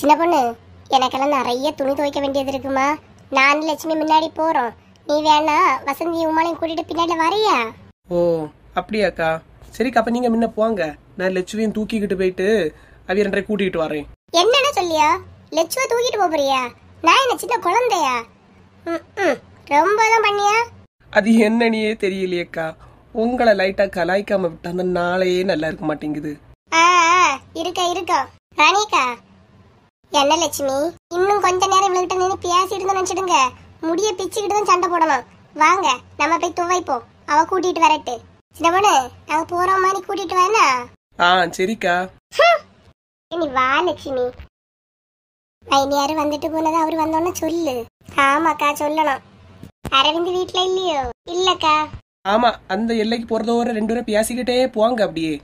சின்ன பொண்ணு எனக்கெல்லாம் நிறைய துணி துவைக்க வேண்டியது இருக்குமா நான் லட்சுமி முன்னாடி போகிறோம் நீ வேணா வசந்தி உமாலையும் கூட்டிட்டு பின்னாடி வரையா ஓ அப்படியாக்கா சரிக்கா அப்ப நீங்க முன்ன போங்க நான் லட்சுமியும் தூக்கிக்கிட்டு போயிட்டு அவிய ரெண்டரை கூட்டிகிட்டு வரேன் என்னடா சொல்லியா லட்சுவ தூக்கிட்டு போறியா நான் என்ன சின்ன குழந்தையா ரொம்ப தான் பண்ணியா அது என்னன்னே தெரியலையேக்கா உங்களை லைட்டா கலாய்க்காம விட்டா நாளையே நல்லா இருக்க மாட்டேங்குது இருக்கா இருக்கா ராணிக்கா என்ன லட்சுமி இன்னும் கொஞ்ச நேரம் இவளுக்கிட்ட நின்று பேசிட்டு இருந்து நினைச்சிடுங்க முடிய பிச்சுக்கிட்டு தான் சண்டை போடணும் வாங்க நம்ம போய் துவைப்போம் அவ கூட்டிட்டு வரட்டு சின்னமனு நாங்க போற மாதிரி கூட்டிட்டு வரனா ஆ சரிக்கா நீ வா லட்சுமி வைனியாரு வந்துட்டு போனதா அவர் வந்தோன்னு சொல்லு ஆமாக்கா சொல்லணும் அரவிந்த் வீட்ல இல்லையோ இல்லக்கா ஆமா அந்த எல்லைக்கு ஒரு ரெண்டு பேரும் பேசிக்கிட்டே போவாங்க அப்படியே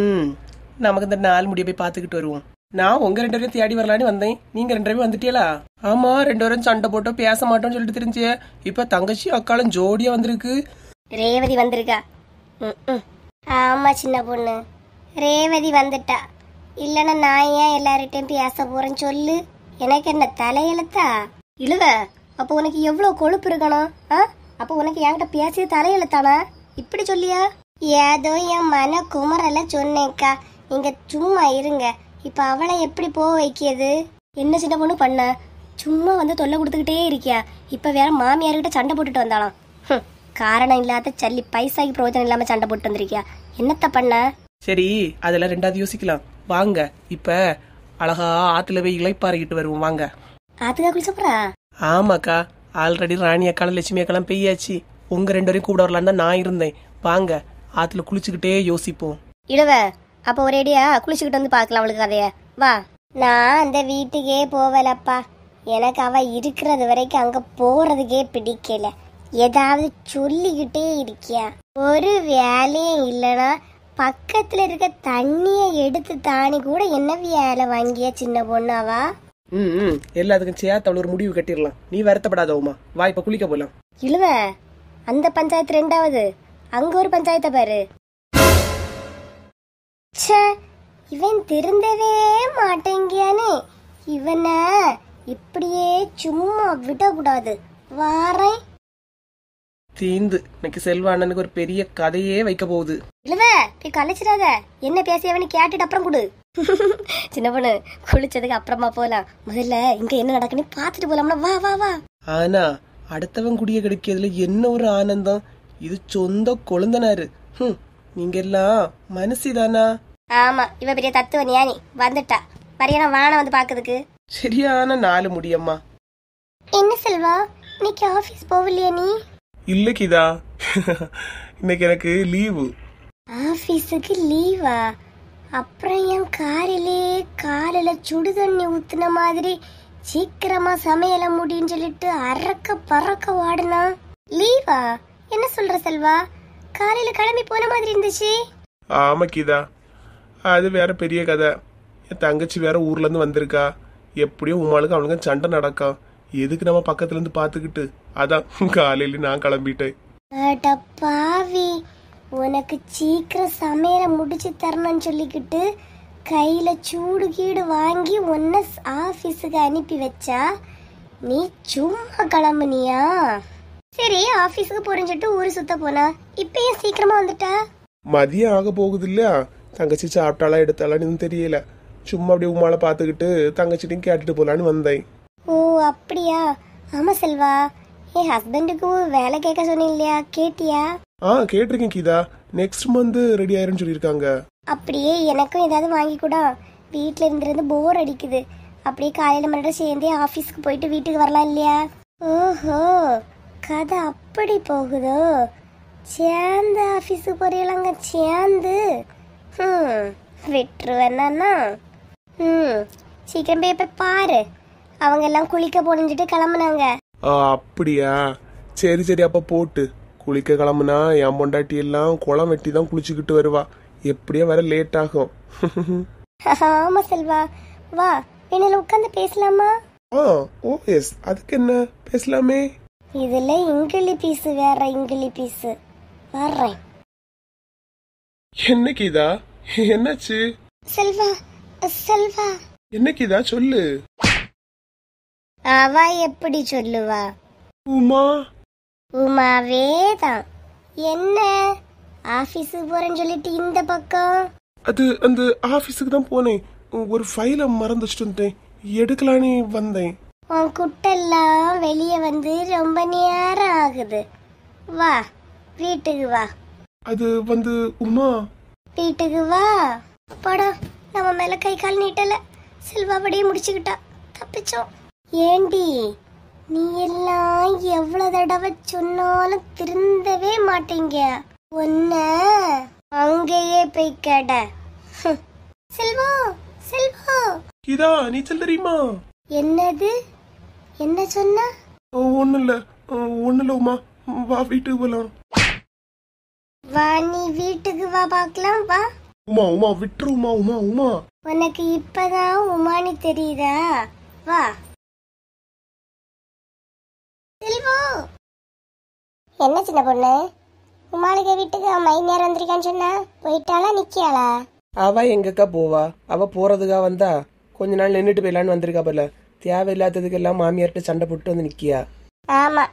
ம் நமக்கு இந்த நாள் முடிய போய் பாத்துக்கிட்டு வருவோம் நான் உங்க ரெண்டு பேரும் தேடி வரலான்னு வந்தேன் நீங்க ரெண்டு பேரும் வந்துட்டீங்களா ஆமா ரெண்டு பேரும் சண்டை போட்டோ பேச மாட்டோம்னு சொல்லிட்டு தெரிஞ்சு இப்ப தங்கச்சி அக்காலும் ஜோடியா வந்திருக்கு ரேவதி வந்திருக்கா ஆமா சின்ன பொண்ணு ரேவதி வந்துட்டா இல்லைன்னா நான் ஏன் எல்லார்டையும் பேச போறேன்னு சொல்லு எனக்கு என்ன தலையெழுத்தா இழுவ அப்போ உனக்கு எவ்வளோ கொழுப்பு இருக்கணும் ஆ அப்போ உனக்கு என்கிட்ட பேசிய தலையெழுத்தானா இப்படி சொல்லியா ஏதோ என் மன குமரல சொன்னேக்கா நீங்க சும்மா இருங்க இப்போ அவளை எப்படி போக வைக்கிறது என்ன சின்ன பொண்ணு பண்ண சும்மா வந்து தொல்லை கொடுத்துக்கிட்டே இருக்கியா இப்போ வேற மாமியார்கிட்ட சண்டை போட்டுட்டு வந்தாலாம் காரணம் இல்லாத சல்லி பைசாக்கு பிரயோஜனம் இல்லாமல் சண்டை போட்டு வந்திருக்கியா என்னத்த பண்ண சரி அதெல்லாம் ரெண்டாவது யோசிக்கலாம் வாங்க இப்போ அழகா ஆத்துல போய் இழைப்பாரிக்கிட்டு வருவோம் வாங்க ஆத்துக்கா குளிச்சப்பறா ஆமாக்கா ஆல்ரெடி ராணி அக்காலம் லட்சுமி அக்கெல்லாம் பெய்யாச்சு உங்க ரெண்டு வரையும் கூட வரலான்னு தான் நான் இருந்தேன் வாங்க ஆத்துல குளிச்சுக்கிட்டே யோசிப்போம் இளவ அப்போ ஒரேடியாக குளிச்சுக்கிட்டு வந்து பார்க்கலாம் அவளுக்கு கதைய வா நான் அந்த வீட்டுக்கே போவலப்பா எனக்கு அவ இருக்கிறது வரைக்கும் அங்கே போறதுக்கே பிடிக்கல ஏதாவது சொல்லிக்கிட்டே இருக்கியா ஒரு வேலையும் இல்லனா பக்கத்துல இருக்க தண்ணிய எடுத்து தானி கூட என்ன வேலை வாங்கிய சின்ன பொண்ணாவா ம் எல்லாத்துக்கும் சேர்த்து அவள் ஒரு முடிவு கட்டிடலாம் நீ வருத்தப்படாத உமா வா இப்போ குளிக்க போகலாம் இழுவ அந்த பஞ்சாயத்து ரெண்டாவது அங்க ஒரு பஞ்சாயத்தை பாரு ச்சே இவன் திருந்தவே மாட்டேங்கியானே இவனை இப்படியே சும்மா விடக்கூடாது வாரேன் தீந்து இன்னைக்கு செல்வ அண்ணனுக்கு ஒரு பெரிய கதையே வைக்க போகுது இழுவ நீ கலைச்சிடாத என்ன பேசியவனு கேட்டுட்டு அப்புறம் கொடு சின்ன பொண்ணு குளிச்சதுக்கு அப்புறமா போலாம் முதல்ல இங்க என்ன நடக்குன்னு பாத்துட்டு போலாம்ல வா வா வா ஆனா அடுத்தவன் குடிய கிடைக்கிறதுல என்ன ஒரு ஆனந்தம் இது சொந்த குழந்தனாரு ஹம் நீங்க எல்லாம் மனசுதானா ஆமா இவ பெரிய தத்துவ ஞானி வந்துட்டா பரியான வான வந்து பாக்குதுக்கு சரியான நாலு முடியம்மா என்ன செல்வா இன்னைக்கு ஆபீஸ் போகலையா நீ இல்ல கிதா இன்னைக்கு எனக்கு லீவு ஆபீஸுக்கு லீவா அப்புறம் என் காரிலே காலில சுடு தண்ணி ஊத்துன மாதிரி சீக்கிரமா சமையல முடின்னு சொல்லிட்டு அறக்க பறக்க வாடுனா லீவா என்ன சொல்ற செல்வா காலையில கிளம்பி போன மாதிரி இருந்துச்சு ஆமா கீதா அது வேற பெரிய கதை என் தங்கச்சி வேற ஊர்ல இருந்து வந்திருக்கா எப்படியும் உமாளுக்கு அவனுக்கு சண்டை நடக்கும் எதுக்கு நம்ம பக்கத்துல இருந்து பாத்துக்கிட்டு அதான் காலையில நான் கிளம்பிட்டேன் பாவி உனக்கு சீக்கிரம் சமையல முடிச்சு தரணும்னு சொல்லிக்கிட்டு கையில சூடு கீடு வாங்கி ஒன்ன ஆபீஸுக்கு அனுப்பி வச்சா நீ சும்மா கிளம்புனியா சரி ஆபீஸ்க்கு புரிஞ்சிட்டு ஊரு சுத்த போனா இப்பயே சீக்கிரமா வந்துட்ட மதியம் ஆக போகுது இல்லையா தங்கச்சி சாப்பிட்டாலா எடுத்தாலான்னு தெரியல சும்மா அப்படியே உமால பாத்துக்கிட்டு தங்கச்சிட்டையும் கேட்டுட்டு போலான்னு வந்தேன் ஓ அப்படியா ஆமா செல்வா என் ஹஸ்பண்டுக்கு வேலை கேட்க சொன்னேன் இல்லையா கேட்டியா ஆ கேட்டிருக்கேன் கீதா நெக்ஸ்ட் மந்த் ரெடி ஆயிரும்னு சொல்லியிருக்காங்க அப்படியே எனக்கும் ஏதாவது வாங்கி கூட வீட்டில் இருந்து போர் அடிக்குது அப்படியே காலையில் மறுபடியும் சேர்ந்தே ஆஃபீஸ்க்கு போயிட்டு வீட்டுக்கு வரலாம் இல்லையா ஓஹோ கதை அப்படி போகுதோ சேர்ந்து ஆஃபீஸுக்கு போறீங்களாங்க சேர்ந்து ம் விட்டுருவேன்னா ம் சீக்கிரம் போய் போய் பாரு அவங்க எல்லாம் குளிக்க போனிஞ்சிட்டு கிளம்புனாங்க அப்படியா சரி சரி அப்போ போட்டு குளிக்க கிளம்புனா என் பொண்டாட்டி எல்லாம் குளம் வெட்டி தான் குளிச்சுக்கிட்டு வருவா எப்படியா வர லேட் ஆகும் ஆமா செல்வா வா என்ன உட்காந்து பேசலாமா ஓ எஸ் அதுக்கு என்ன பேசலாமே இதுல இங்கிலி பீஸ் வேற இங்கிலி பீஸ் வர்றேன் என்ன கீதா என்னாச்சு செல்வா செல்வா என்ன கீதா சொல்லு அவ எப்படி சொல்லுவா உமா உமாவே தான் என்ன ஆபீஸுக்கு போறேன்னு சொல்லிட்டு இந்த பக்கம் அது அந்த ஆபீஸுக்கு தான் போனேன் ஒரு ஃபைல மறந்துச்சுட்டு வந்துட்டேன் வந்தேன் உன் குட்டெல்லாம் வெளியே வந்து ரொம்ப நேரம் ஆகுது வா வீட்டுக்கு வா அது வந்து உமா வீட்டுக்கு வா படம் நம்ம மேல கை கால் நீட்டல படியே முடிச்சுக்கிட்டா தப்பிச்சோம் ஏண்டி நீ எல்லாம் எவ்வளவு தடவை சொன்னாலும் திருந்தவே மாட்டீங்க ஒன்ன அங்கேயே போய் கேட செல்வா செல்வா இதா நீச்சல் தெரியுமா என்னது என்ன சொன்ன ஒன்றும் இல்லை ஒன்றும் இல்லை உமா வா வீட்டுக்கு போகலாம் வா நீ வீட்டுக்கு வா பார்க்கலாம் வா உமா உமா விட்டுரு உமா உமா உமா உனக்கு இப்பதான் உமானி தெரியுதா வா செல்வோ என்ன சின்ன பொண்ணு உமாளுக்கு வீட்டுக்கு அவன் மை நேரம் வந்திருக்கான்னு சொன்னா போயிட்டாளா நிக்கியாளா அவ எங்கக்கா போவா அவ போறதுக்கா வந்தா கொஞ்ச நாள் நின்றுட்டு போயிடலான்னு வந்திருக்கா போல தேவையில்லாததுக்கெல்லாம் மாமியார்கிட்ட சண்டை போட்டு வந்து நிற்கியா ஆமா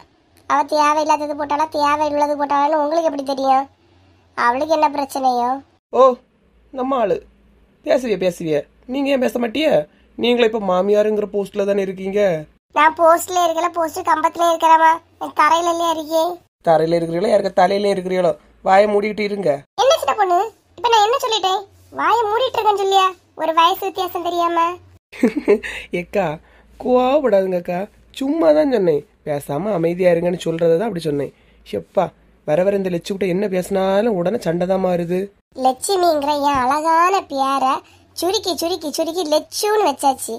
அவ தேவையில்லாதது போட்டாலும் தேவை உள்ளது போட்டாலும் உங்களுக்கு எப்படி தெரியும் அவளுக்கு என்ன பிரச்சனையோ ஓ நம்ம ஆளு பேசுவிய பேசுவிய நீங்க ஏன் பேச மாட்டிய நீங்களே இப்ப மாமியாருங்கிற போஸ்ட்ல தானே இருக்கீங்க நான் போஸ்ட்ல இருக்கல போஸ்ட் கம்பத்துல இருக்கிறமா தரையில இல்லையா இருக்கேன் தரையில இருக்கிறீங்களோ யாருக்க தலையில இருக்கிறீங்களோ வாயை மூடிக்கிட்டு இருங்க என்ன சின்ன பொண்ணு இப்ப நான் என்ன சொல்லிட்டேன் வாயை மூடிட்டு இருக்கேன்னு சொல்லியா ஒரு வயசு வித்தியாசம் தெரியாம ஏக்கா கோவப்படாதுங்கக்கா சும்மா தான் சொன்னேன் பேசாமல் அமைதியாக இருங்கன்னு சொல்கிறத தான் அப்படி சொன்னேன் எப்பா வர வர இந்த லட்சு கிட்ட என்ன பேசினாலும் உடனே சண்டை தான் மாறுது லட்சுமிங்கிற என் அழகான பேர சுருக்கி சுருக்கி சுருக்கி லட்சுன்னு வச்சாச்சு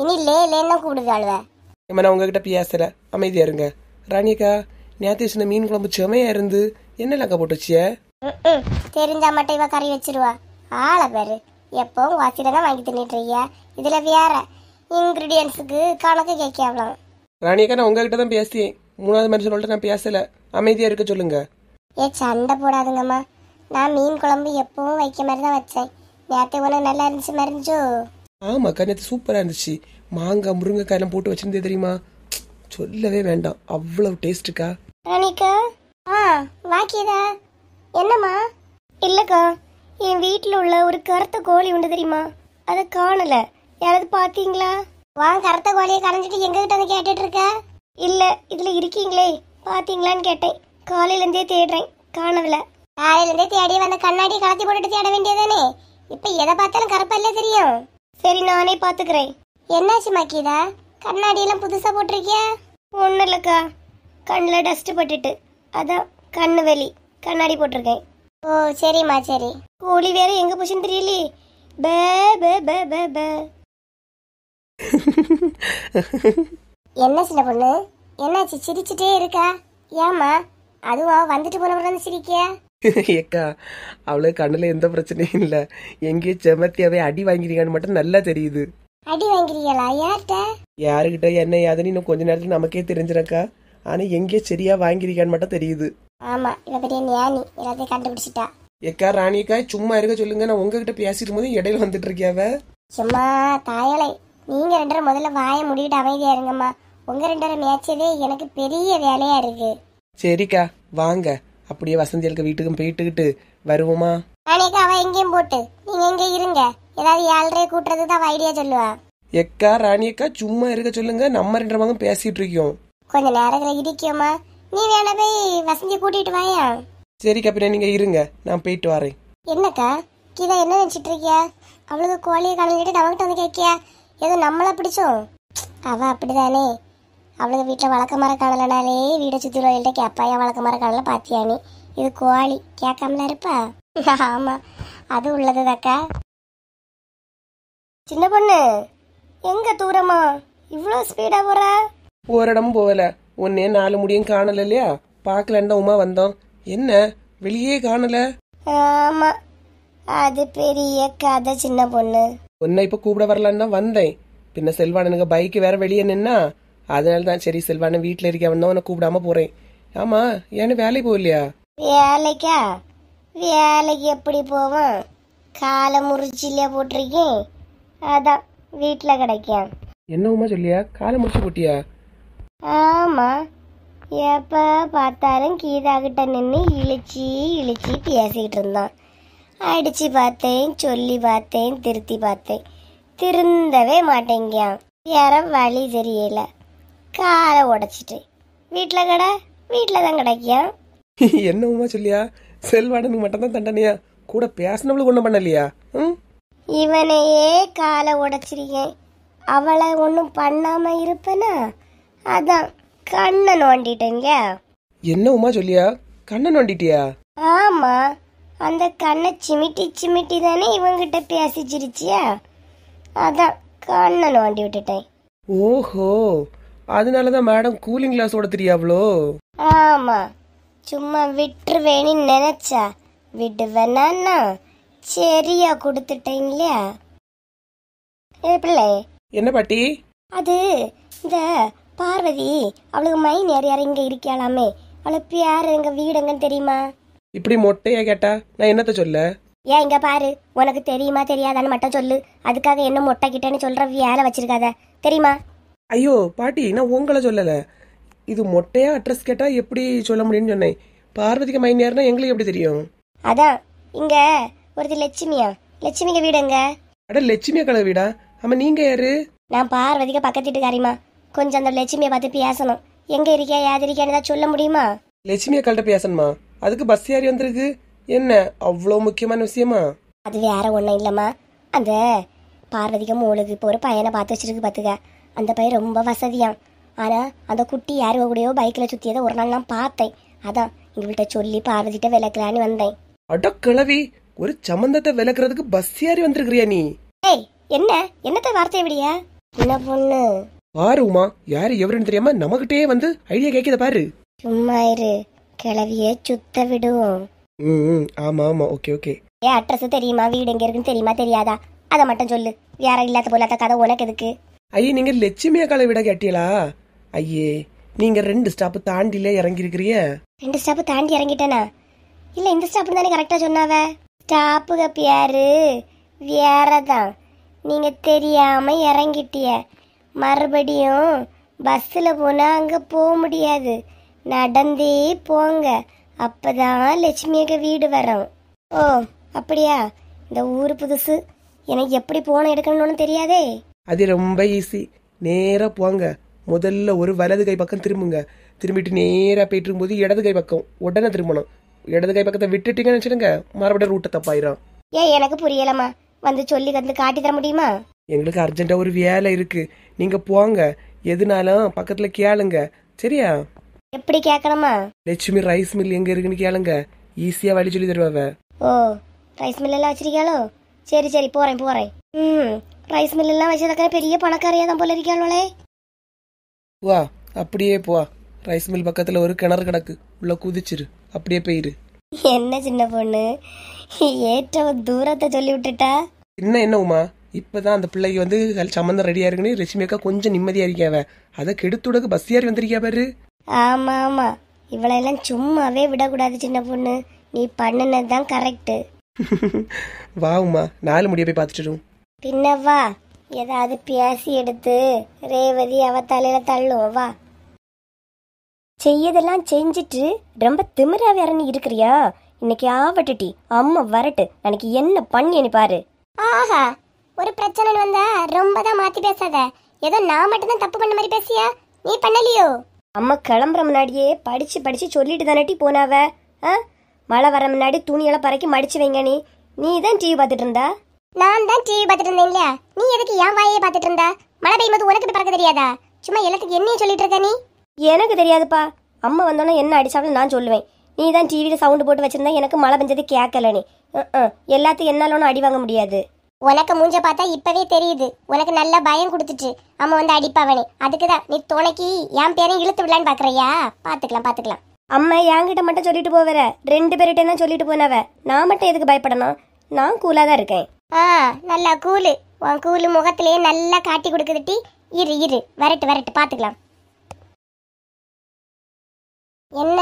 இனி லே லேன்னு கூப்பிடுவாள்வ ஏமா நான் உங்ககிட்ட பேசல அமைதியா இருங்க ராணிக்கா நேத்தி சின்ன மீன் குழம்பு செமையா இருந்து என்ன லக்க போட்டுச்சிய தெரிஞ்சா மட்டும் இவ கறி வச்சிருவா ஆளை பேரு எப்பவும் வாசியில தான் வாங்கி தின்னுட்டு இருக்கியா இதுல வேற இன்க்ரீடியன்ஸுக்கு கணக்கு கேட்கலாம் ராணிக்கா நான் உங்ககிட்ட தான் பேசி மூணாவது சொல்லிட்டு நான் பேசலை அமைதியாக இருக்க சொல்லுங்க ஏ சண்டை போடாதுங்கம்மா நான் மீன் குழம்பு எப்பவும் வைக்க மாதிரி தான் வச்சேன் நேற்று உனக்கு நல்லா இருந்துச்சு மறைஞ்சோ ஆமாக்கா நேற்று சூப்பராக இருந்துச்சு மாங்காய் முருங்கைக்காய் போட்டு வச்சிருந்தே தெரியுமா சொல்லவே வேண்டாம் அவ்வளவு டேஸ்ட்டுக்கா ராணிக்கா ஆ வாக்கியதா என்னம்மா இல்லைக்கா என் வீட்டில் உள்ள ஒரு கருத்த கோழி உண்டு தெரியுமா அதை காணலை யாராவது பாத்தீங்களா வாங்க கரத்த கோழியை கரைஞ்சிட்டு எங்ககிட்ட வந்து கேட்டுட்டு இருக்க இல்ல இதுல இருக்கீங்களே பாத்தீங்களான்னு கேட்டேன் காலையில இருந்தே தேடுறேன் காணவில காலையில இருந்தே தேடி வந்த கண்ணாடி கலத்தி போட்டுட்டு தேட வேண்டியதானே இப்ப எதை பார்த்தாலும் கருப்பா தெரியும் சரி நானே பாத்துக்கிறேன் என்னாச்சு மாக்கீதா கண்ணாடி எல்லாம் புதுசா போட்டிருக்கிய ஒண்ணு இல்லக்கா கண்ணில் டஸ்ட் பட்டுட்டு அதான் கண்ணு வெளி கண்ணாடி போட்டிருக்கேன் ஓ சரிம்மா சரி கோழி வேற எங்க போச்சுன்னு தெரியலே பே பே பே பே பே என்ன சின்ன பொண்ணு என்னாச்சு சிரிச்சுட்டே இருக்கா ஏமா அதுவா வந்துட்டு போனவர் வந்து சிரிக்கியா ஏக்கா அவளுக்கு கண்ணுல எந்த பிரச்சனையும் இல்ல எங்கேயும் செமத்தியாவே அடி வாங்கிறீங்கன்னு மட்டும் நல்லா தெரியுது அடி வாங்கிறீங்களா யார்கிட்ட யாருகிட்ட என்ன ஏதுன்னு இன்னும் கொஞ்ச நேரத்துல நமக்கே தெரிஞ்சிருக்கா ஆனா எங்கேயோ சரியா வாங்கிறீங்கன்னு மட்டும் தெரியுது ஆமா இவ பெரிய ஞானி எல்லாத்தையும் கண்டுபிடிச்சிட்டா ஏக்கா ராணிக்கா சும்மா இருக்க சொல்லுங்க நான் உங்ககிட்ட பேசிட்டு போது இடையில வந்துட்டு இருக்கியாவ சும்மா தாயலை நீங்கள் ரெண்டு முதல்ல வாயை முடிவிட்டு அமைதியாக இருங்கம்மா உங்கள் ரெண்டு பேரும் மேய்ச்சதே எனக்கு பெரிய வேலையாக இருக்கு சரிக்கா வாங்க அப்படியே வசந்தி இருக்க வீட்டுக்கும் போயிட்டுக்கிட்டு வருவோமா அன்னைக்கு அவள் எங்கேயும் போட்டு நீங்கள் எங்கே இருங்க ஏதாவது ஏழ்றையை கூட்டுறது தான் ஐடியா சொல்லுவா எக்கா ராணியக்கா சும்மா இருக்க சொல்லுங்க நம்ம ரெண்டு மகம் பேசிட்டு இருக்கோம் கொஞ்ச நேரத்தில் இடிக்குமா நீ வேணா போய் வசந்தி கூட்டிட்டு வாயா சரிக்கா பின்ன நீங்க இருங்க நான் போயிட்டு வரேன் என்னக்கா கீதா என்ன நினச்சிட்டு இருக்கியா அவளுக்கு கோழியை கலந்துக்கிட்டு நமக்கிட்ட வந்து கேட்கியா ஏதோ நம்மளை பிடிச்சோம் அவள் அப்படிதானே அவளுக்கு வீட்டில் வழக்க மரம் காணலனாலே வீட சுற்றி உள்ளவள்கிட்ட கேப்பாயா வழக்க மரம் காணல பாத்தியானி இது கோழி கேட்காமல இருப்பா ஆமா அது உள்ளது தாக்கா சின்ன பொண்ணு எங்க தூரமா இவ்வளோ ஸ்பீடா போறா ஒரு இடமும் போகல ஒன்னே நாலு முடியும் காணல இல்லையா பார்க்கலன்னா உமா வந்தோம் என்ன வெளியே காணல ஆமா அது பெரிய கதை சின்ன பொண்ணு உன்னை இப்போ கூப்பிட வரலான்னு தான் வந்தேன் பின்ன செல்வானனுக்கு பைக்கு வேற வெளியே நின்னா அதனால தான் சரி செல்வான வீட்டில் இருக்க தான் உன்னை கூப்பிடாம போறேன் ஆமா ஏன்னு வேலைக்கு போகலையா வேலைக்கா வேலைக்கு எப்படி போவேன் காலை முறிச்சிலே போட்டிருக்கேன் அதான் வீட்டில் கிடைக்கும் என்ன உமா சொல்லியா காலை முறிச்சு போட்டியா ஆமா எப்ப பார்த்தாலும் கீதா கிட்ட நின்று இழிச்சி இழிச்சி பேசிக்கிட்டு இருந்தான் அடிச்சு பார்த்தேன் சொல்லி பார்த்தேன் திருத்தி பார்த்தேன் திருந்தவே மாட்டேங்கியான் யார வழி தெரியல காலை உடைச்சிட்டு வீட்டில் கடை வீட்டில் தான் கிடைக்கும் என்ன சொல்லியா செல்வாடனுக்கு மட்டும் தான் தண்டனையா கூட பேசினவளுக்கு ஒன்றும் பண்ணலையா ம் இவனையே காலை உடைச்சிருக்கேன் அவளை ஒன்றும் பண்ணாமல் இருப்பேனா அதான் கண்ணை நோண்டிட்டேங்க என்ன உமா சொல்லியா கண்ணை நோண்டிட்டியா ஆமாம் அந்த கண்ணை சிமிட்டி சிமிட்டி தானே இவங்கிட்ட பேசிச்சிருச்சியா அதான் கண்ணை நோண்டி விட்டுட்டேன் ஓஹோ அதனால தான் மேடம் கூலிங் கிளாஸ் ஓட தெரியாவளோ ஆமா சும்மா விட்டுருவேன்னு நினைச்சா விடுவேனா சரியா கொடுத்துட்டேன் இல்லையா பிள்ளை என்ன பாட்டி அது இந்த பார்வதி அவளுக்கு மைன் யார் யார் இங்க இருக்கியாலாமே அவளுக்கு யார் எங்க வீடு எங்கன்னு தெரியுமா இப்படி மொட்டையா கேட்டா நான் என்னத்த சொல்ல ஏன் இங்க பாரு உனக்கு தெரியுமா தெரியாதான்னு மட்டும் சொல்லு அதுக்காக என்ன மொட்டை கிட்டேன்னு சொல்ற வேலை வச்சிருக்காத தெரியுமா ஐயோ பாட்டி நான் உங்களை சொல்லல இது மொட்டையா அட்ரஸ் கேட்டா எப்படி சொல்ல முடியும்னு சொன்னேன் பார்வதிக்கு மைனியார்னா எங்களுக்கு எப்படி தெரியும் அதான் இங்க ஒருத்தி லட்சுமியா லட்சுமிங்க எங்க அட லட்சுமியா கலை வீடா ஆமா நீங்க யாரு நான் பார்வதிக்கு பக்கத்து வீட்டுக்காரிமா கொஞ்சம் அந்த லட்சுமியை பார்த்து பேசணும் எங்க இருக்கியா யாது இருக்கியான்னு ஏதாவது சொல்ல முடியுமா லட்சுமி கலட்ட பேசணுமா அதுக்கு பஸ் ஏறி வந்திருக்கு என்ன அவ்வளோ முக்கியமான விஷயமா அது வேற ஒன்றும் இல்லைம்மா அந்த பார்வதிக்கு மூளுக்கு இப்போ ஒரு பையனை பார்த்து வச்சிருக்கு பார்த்துக்க அந்த பையன் ரொம்ப வசதியான் ஆனால் அந்த குட்டி யாரோ கூடயோ பைக்கில் சுற்றியதை ஒரு நாள் நான் பார்த்தேன் அதான் இவள்கிட்ட சொல்லி பார்வதிட்ட விளக்கலான்னு வந்தேன் அட கிளவி ஒரு சம்மந்தத்தை விளக்குறதுக்கு பஸ் ஏறி வந்திருக்கிறியா நீ ஏய் என்ன என்னத்த வார்த்தை விடியா என்ன பொண்ணு பாரு உமா யாரு எவருன்னு தெரியாம நமக்கிட்டே வந்து ஐடியா கேட்கத பாரு சும்மா இரு கிளவிய சுத்த விடுவோம் ம் ஆமா ஆமா ஓகே ஓகே ஏ அட்ரஸ் தெரியுமா வீடு எங்க இருக்குன்னு தெரியுமா தெரியாதா அதை மட்டும் சொல்லு வேற இல்லாத போலாத கதை உனக்கு எதுக்கு ஐயே நீங்க லட்சுமி அக்கால விட கேட்டீங்களா ஐயே நீங்க ரெண்டு ஸ்டாப் தாண்டிலே இறங்கியிருக்கிறிய ரெண்டு ஸ்டாப் தாண்டி இறங்கிட்டேனா இல்ல இந்த ஸ்டாப் தானே கரெக்டா சொன்னாவ ஸ்டாப்புக பேரு வேறதான் நீங்க தெரியாம இறங்கிட்டிய மறுபடியும் பஸ்ஸில் போனால் அங்கே போக முடியாது நடந்தே போங்க அப்பதான் லட்சுமியக்க வீடு வரும் ஓ அப்படியா இந்த ஊர் புதுசு எனக்கு எப்படி போன எடுக்கணும்னு தெரியாதே அது ரொம்ப ஈஸி நேரா போங்க முதல்ல ஒரு வலது கை பக்கம் திரும்புங்க திரும்பிட்டு நேரா போயிட்டு இருக்கும்போது இடது கை பக்கம் உடனே திரும்பணும் இடது கை பக்கத்தை விட்டுட்டீங்கன்னு நினைச்சிடுங்க மறுபடியும் ரூட்டை தப்பாயிரும் ஏன் எனக்கு புரியலமா வந்து சொல்லி வந்து காட்டி தர முடியுமா எங்களுக்கு அர்ஜென்ட்டா ஒரு வேலை இருக்கு நீங்க போங்க எதுனாலும் பக்கத்துல கேளுங்க சரியா எப்படி கேட்கணுமா லட்சுமி ரைஸ் மில் எங்க இருக்குன்னு கேளுங்க ஈஸியா வழி சொல்லி தருவாவ ஓ ரைஸ் மில் எல்லாம் வச்சிருக்காளோ சரி சரி போறேன் போறேன் ம் ரைஸ் மில் எல்லாம் வச்சதக்க பெரிய பணக்காரியா தான் போல இருக்காளே வா அப்படியே போ ரைஸ் மில் பக்கத்துல ஒரு கிணறு கிடக்கு உள்ள குதிச்சிரு அப்படியே போயிரு என்ன சின்ன பொண்ணு ஏற்ற தூரத்தை சொல்லி விட்டுட்டா என்ன என்ன உமா இப்பதான் அந்த பிள்ளைக்கு வந்து சம்மந்தம் ரெடியா இருக்குன்னு ரஷ்மிகா கொஞ்சம் நிம்மதியா இருக்காவ அதை கெடுத்துடக்கு பஸ் ஏறி வந்திருக்கியா பாரு ஆமாம் ஆமாம் இவளையெல்லாம் சும்மாவே விடக்கூடாது சின்ன பொண்ணு நீ பண்ணினது தான் கரெக்டு வாவுமா நாலு முடிய போய் பார்த்துட்டு பின்னவா ஏதாவது பேசி எடுத்து ரேவதி அவ தலையில தள்ளுவோம் வா செய்யதெல்லாம் செஞ்சுட்டு ரொம்ப திமிரா வேறன்னு நீ இருக்கிறியா இன்னைக்கு ஆவட்டுட்டி அம்மா வரட்டு அன்னைக்கு என்ன பண்ணி நீ பாரு ஆஹா ஒரு பிரச்சனை வந்தா ரொம்ப தான் மாத்தி பேசாத ஏதோ நான் மட்டும் தான் தப்பு பண்ண மாதிரி பேசியா நீ பண்ணலையோ அம்மா கிளம்புற முன்னாடியே படித்து படித்து சொல்லிட்டு தானட்டி போனாவ ஆ மழை வர முன்னாடி துணியெல்லாம் பறக்கி மடிச்சு வைங்க நீ நீ தான் டிவி பார்த்துட்டு இருந்தா நான் தான் டிவி பார்த்துட்டு இருந்தேன் இல்லையா நீ எதுக்கு என் வாயே பார்த்துட்டு இருந்தா மழை பெய்யும்போது உனக்கு பறக்க தெரியாதா சும்மா எனக்கு என்னையும் சொல்லிட்டு இருக்க நீ எனக்கு தெரியாதுப்பா அம்மா வந்தோன்னா என்ன அடிச்சாலும் நான் சொல்லுவேன் நீ தான் டிவியில் சவுண்டு போட்டு வச்சுருந்தா எனக்கு மழை பெஞ்சது கேட்கலனே எல்லாத்தையும் என்னாலும் அடி வாங்க முடியாது உனக்கு மூஞ்ச பார்த்தா இப்பவே தெரியுது உனக்கு நல்லா பயம் கொடுத்துட்டு அம்மா வந்து அடிப்பாவனே அதுக்கு தான் நீ துணைக்கி என் பேரையும் இழுத்து விடலான்னு பாக்குறியா பாத்துக்கலாம் பாத்துக்கலாம் அம்மா என்கிட்ட மட்டும் சொல்லிட்டு போவற ரெண்டு பேருகிட்டே தான் சொல்லிட்டு போனவ நான் மட்டும் எதுக்கு பயப்படணும் நான் கூலா தான் இருக்கேன் ஆ நல்லா கூலு உன் கூலு முகத்திலேயே நல்லா காட்டி கொடுக்குதுட்டி இரு இரு வரட்டு வரட்டு பாத்துக்கலாம் என்ன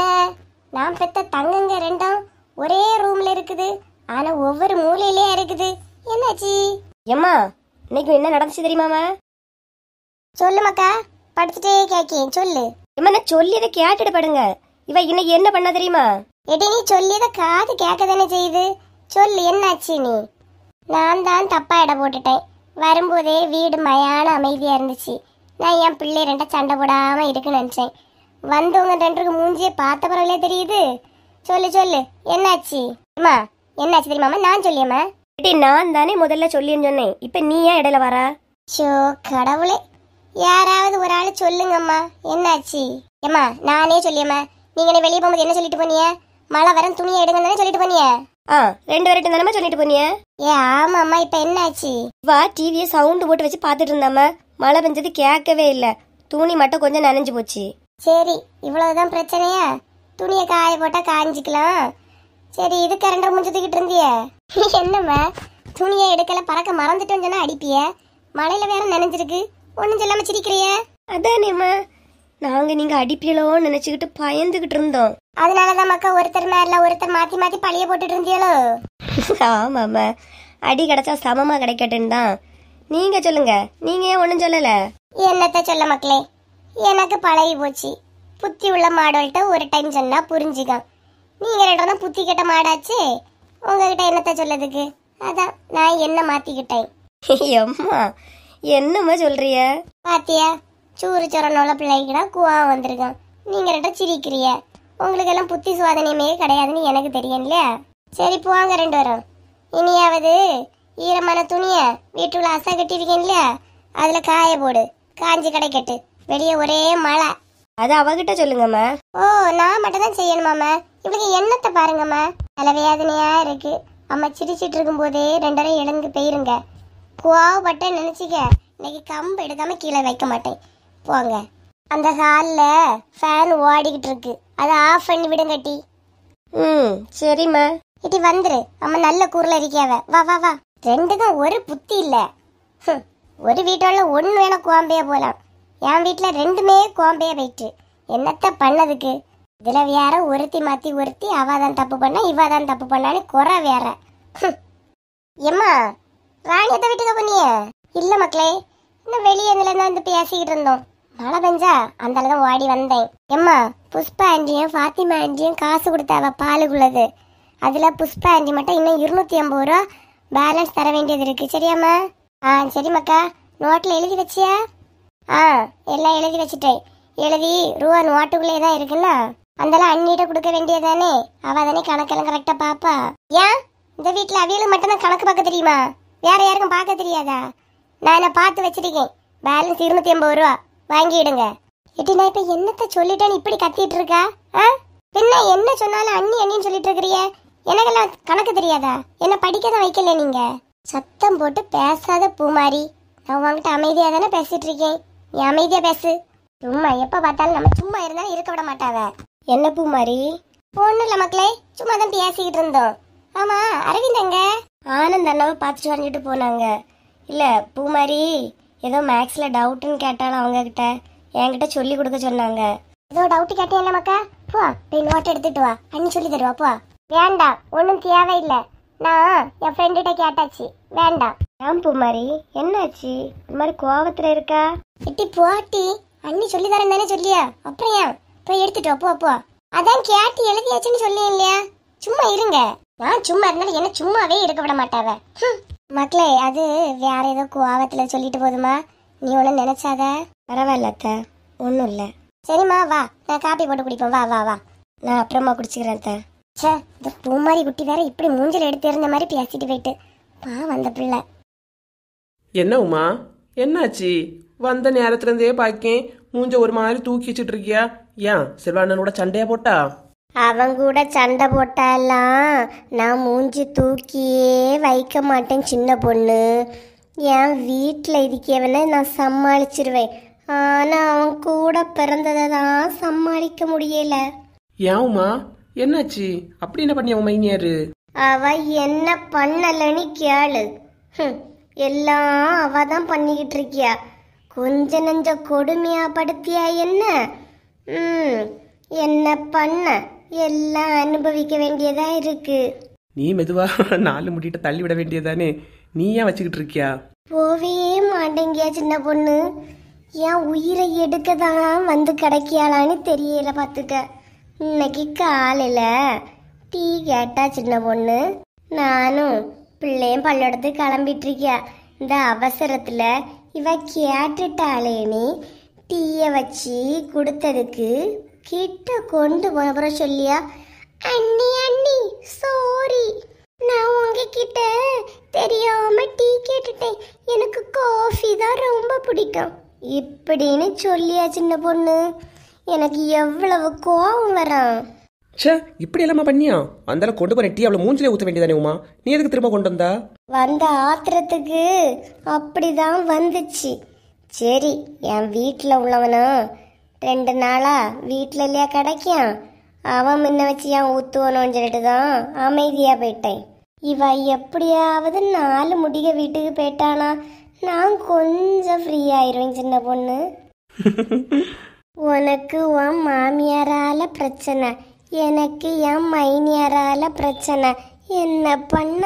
நான் பெத்த தங்கங்க ரெண்டும் ஒரே ரூம்ல இருக்குது ஆனா ஒவ்வொரு மூலையிலே இருக்குது என்னாச்சி எம்மா இன்னைக்கு என்ன நடந்துச்சு தெரியுமாமா சொல்லுமாக்கா படுத்துட்டே கேக்கேன் சொல்லு எம்மா நான் சொல்லி சொல்லியதை கேட்டுட்டு படுங்க இவ இன்னைக்கு என்ன பண்ண தெரியுமா எடி நீ சொல்லி சொல்லியதை காது கேட்க தானே செய்யுது சொல்லு என்னாச்சு நீ நான் தான் தப்பா இடம் போட்டுட்டேன் வரும்போதே வீடு மயான அமைதியா இருந்துச்சு நான் என் பிள்ளை ரெண்ட சண்டை போடாம இருக்குன்னு நினைச்சேன் வந்தவங்க ரெண்டுக்கு மூஞ்சியே பார்த்த பரவாயில்ல தெரியுது சொல்லு சொல்லு என்னாச்சு அம்மா என்னாச்சு தெரியுமாம்மா நான் சொல்லியம்மா ஏட்டி நான் தானே முதல்ல சொல்லின்னு சொன்னேன் இப்போ நீ ஏன் இடையில வரா ஷோ கடவுளே யாராவது ஒரு ஆள் சொல்லுங்கம்மா என்னாச்சு ஏம்மா நானே சொல்லியம்மா நீங்கள் வெளியே போகும்போது என்ன சொல்லிட்டு போனியே மழை வரேன் துணியை எடுங்கன்னு தானே சொல்லிட்டு போனியே ஆ ரெண்டு வரட்டும் தானே சொல்லிட்டு போனியே ஏ ஆமாம்மா இப்போ என்னாச்சு வா டிவியை சவுண்டு போட்டு வச்சு பார்த்துட்டு இருந்தாம்மா மழை பெஞ்சது கேட்கவே இல்லை துணி மட்டும் கொஞ்சம் நனைஞ்சு போச்சு சரி இவ்வளவுதான் பிரச்சனையா துணியை காய போட்டால் காஞ்சிக்கலாம் சரி இது கரண்டர் முடிஞ்சதுக்கிட்டு இருந்தியே என்னம்மா துணியை எடுக்கல பறக்க மறந்துட்டோம் சொன்னா அடிப்பிய மழையில வேற நினைஞ்சிருக்கு ஒன்றும் சொல்லாம சிரிக்கிறிய அதானேம்மா நாங்க நீங்க அடிப்பீங்களோ நினைச்சுக்கிட்டு பயந்துகிட்டு இருந்தோம் அதனாலதான் மக்கா ஒருத்தர் மேல ஒருத்தர் மாத்தி மாத்தி பழைய போட்டுட்டு இருந்தியலோ ஆமாம்மா அடி கிடைச்சா சமமா கிடைக்கட்டுன்னு தான் நீங்க சொல்லுங்க நீங்க ஏன் ஒன்றும் சொல்லல என்னத்த சொல்ல மக்களே எனக்கு பழகி போச்சு புத்தி உள்ள மாடல்கிட்ட ஒரு டைம் சொன்னா புரிஞ்சுக்கான் நீங்கள் ரெண்டு தான் புத்தி கெட்ட மாடாச்சு உங்ககிட்ட என்னத்த சொல்லதுக்கு அதான் நான் என்ன மாற்றிக்கிட்டேன் எம்மா என்னம்மா சொல்றிய பாத்தியா சூறு சொரணோல பிள்ளைகிடா குவா வந்திருக்கான் நீங்க ரெட்ட சிரிக்கிறிய உங்களுக்கு எல்லாம் புத்தி சுவாதனையுமே கிடையாதுன்னு எனக்கு இல்லையா சரி போவாங்க ரெண்டு வரும் இனியாவது ஈரமான துணிய வீட்டுல அசை கட்டியிருக்கீங்களா அதுல காய போடு காஞ்சி கட்டு வெளியே ஒரே மழை அது அவகிட்ட சொல்லுங்கம்மா ஓ நான் மட்டும் தான் செய்யணுமாம்மா இவளுக்கு எண்ணத்தை பாருங்கம்மா தலைவேதனையா இருக்கு அம்மா சிரிச்சிட்டு இருக்கும்போதே ரெண்டரை இடங்கு போயிருங்க கோவப்பட்ட நினச்சிக்க இன்னைக்கு கம்பு எடுக்காம கீழே வைக்க மாட்டேன் போங்க அந்த ஹாலில் ஃபேன் ஓடிக்கிட்டு இருக்கு அதை ஆஃப் பண்ணி விடுங்க ம் சரிம்மா இட்டி வந்துரு அம்மா நல்ல கூரில் இருக்கியாவ வா வா வா ரெண்டுக்கும் ஒரு புத்தி இல்லை ஒரு வீட்டோட ஒன்று வேணா குவாம்பையா போகலாம் என் வீட்டில் ரெண்டுமே கோம்பையாக போயிட்டு என்னத்த பண்ணதுக்கு இதில் வேற ஒருத்தி மாற்றி ஒருத்தி அவள் தான் தப்பு பண்ணா இவ தான் தப்பு பண்ணான்னு குறை வேற எம்மா ராணி எதை வீட்டுக்கு பண்ணிய இல்லை மக்களே இன்னும் வெளியே நிலந்தான் வந்து பேசிக்கிட்டு இருந்தோம் மழை பெஞ்சா அந்த அளவு ஓடி வந்தேன் எம்மா புஷ்பா ஆண்டியும் ஃபாத்திமா ஆண்டியும் காசு கொடுத்தாவ பாலுக்குள்ளது அதில் புஷ்பா ஆண்டி மட்டும் இன்னும் இருநூற்றி ஐம்பது ரூபா பேலன்ஸ் தர வேண்டியது இருக்குது சரியாம்மா ஆ சரிம்மாக்கா நோட்டில் எழுதி வச்சியா ஆ எல்லாம் எழுதி வச்சுட்டேன் எழுதி ரூபா நோட்டுக்குள்ளே தான் இருக்குன்னா அதெல்லாம் அண்ணிட்ட கொடுக்க வேண்டியதானே அவ தானே கணக்கெல்லாம் கரெக்டாக பாப்பா ஏன் இந்த வீட்டில் அவியலுக்கு மட்டும்தான் கணக்கு பார்க்க தெரியுமா வேற யாருக்கும் பார்க்க தெரியாதா நான் என்ன பார்த்து வச்சிருக்கேன் பேலன்ஸ் இருநூத்தி ஐம்பது ரூபா வாங்கிடுங்க எட்டி நான் இப்போ என்னத்தை சொல்லிட்டேன்னு இப்படி கத்திட்டு இருக்கா ஆ என்ன என்ன சொன்னாலும் அண்ணி அண்ணின்னு சொல்லிட்டு இருக்கிறிய எனக்கெல்லாம் கணக்கு தெரியாதா என்ன படிக்க தான் வைக்கல நீங்க சத்தம் போட்டு பேசாத பூமாரி நான் உங்ககிட்ட அமைதியாக தானே பேசிட்டு இருக்கேன் அமைதியா பேசு சும்மா எப்ப பார்த்தாலும் நம்ம சும்மா இருந்தா இருக்க விட மாட்டாவ என்ன பூ மாதிரி ஒண்ணு இல்ல மக்களே சும்மா தான் பேசிக்கிட்டு இருந்தோம் ஆமா அரவிந்த் எங்க ஆனந்த் அண்ணாவை பார்த்துட்டு வரைஞ்சிட்டு போனாங்க இல்ல பூ மாதிரி ஏதோ மேக்ஸ்ல டவுட்னு கேட்டாலும் அவங்க கிட்ட என்கிட்ட சொல்லி கொடுக்க சொன்னாங்க ஏதோ டவுட் கேட்டேன் மக்கா போ போய் நோட் எடுத்துட்டு வா அண்ணி சொல்லி தருவா போ வேண்டாம் ஒன்றும் தேவையில்லை நான் என் ஃப்ரெண்டுகிட்ட கேட்டாச்சு வேண்டாம் ஏன் பூமாரி என்னாச்சு இந்த மாதிரி கோவத்துல இருக்கா எட்டி போட்டி அண்ணி சொல்லி தரேன் தானே சொல்லியா அப்புறம் ஏன் போய் எடுத்துட்டு அப்போ அப்போ அதான் கேட்டு எழுதியாச்சுன்னு சொல்லி இல்லையா சும்மா இருங்க நான் சும்மா இருந்தாலும் என்ன சும்மாவே இருக்க விட மாட்டாவ மக்களே அது வேற ஏதோ கோவத்துல சொல்லிட்டு போதுமா நீ ஒண்ணு நினைச்சாத பரவாயில்ல அத்த ஒன்றும் இல்லை சரிம்மா வா நான் காப்பி போட்டு குடிப்பேன் வா வா வா நான் அப்புறமா குடிச்சுக்கிறேன் அத்த சே இந்த பூமாரி குட்டி வேற இப்படி மூஞ்சல் எடுத்து இருந்த மாதிரி பேசிட்டு போயிட்டு பா வந்த பிள்ளை என்ன உமா என்னாச்சு வந்த நேரத்துலேருந்தே பாக்கேன் மூஞ்ச ஒரு மாதிரி தூக்கி வச்சுட்டு இருக்கியா ஏன் கூட சண்டையா போட்டா அவன் கூட சண்டை போட்டாலாம் நான் மூஞ்சி தூக்கியே வைக்க மாட்டேன் சின்ன பொண்ணு என் வீட்டில் இருக்கவனை நான் சமாளிச்சிருவேன் ஆனால் அவன் கூட பிறந்ததை தான் சமாளிக்க முடியல ஏன் உமா என்னாச்சு அப்படி என்ன பண்ணிய உன் மைனியாரு அவ என்ன பண்ணலன்னு கேளு எல்லாம் அவ தான் பண்ணிக்கிட்டு இருக்கியா கொஞ்ச நஞ்ச கொடுமையா படுத்தியா என்ன ம் என்ன பண்ண எல்லாம் அனுபவிக்க வேண்டியதா இருக்கு நீ மெதுவா நாலு முடிட்ட தள்ளி விட வேண்டியதானே நீ ஏன் வச்சுக்கிட்டு இருக்கியா போவே மாட்டேங்கியா சின்ன பொண்ணு என் உயிரை எடுக்கதான் வந்து கிடைக்கியாளான்னு தெரியல பார்த்துக்க இன்னைக்கு காலையில டீ கேட்டா சின்ன பொண்ணு நானும் பிள்ளையும் பல்லடத்து கிளம்பிட்டுருக்கியா இந்த அவசரத்தில் இவ நீ டீயை வச்சு கொடுத்ததுக்கு கிட்ட கொண்டு போன சொல்லியா அண்ணி அண்ணி சோரி நான் உங்ககிட்ட தெரியாம டீ கேட்டுட்டேன் எனக்கு காஃபி தான் ரொம்ப பிடிக்கும் இப்படின்னு சொல்லியா சின்ன பொண்ணு எனக்கு எவ்வளவு கோவம் வரான் சே இப்படி எல்லாமா பண்ணியா அந்தால கொண்டு போன டீ அவ்வளவு மூஞ்சிலே ஊத்த வேண்டியதானே உமா நீ எதுக்கு திரும்ப கொண்டு வந்தா வந்த ஆத்திரத்துக்கு அப்படிதான் வந்துச்சு சரி என் வீட்டில் உள்ளவனா ரெண்டு நாளா வீட்டில் இல்லையா கிடைக்கும் அவன் முன்ன வச்சு ஏன் ஊத்துவனும்னு சொல்லிட்டு தான் அமைதியாக போயிட்டேன் இவ எப்படியாவது நாலு முடிக வீட்டுக்கு போயிட்டானா நான் கொஞ்சம் ஃப்ரீ ஆயிடுவேன் சின்ன பொண்ணு உனக்கு உன் மாமியாரால பிரச்சனை எனக்கு என் மைனியரால பிரச்சனை என்ன பண்ண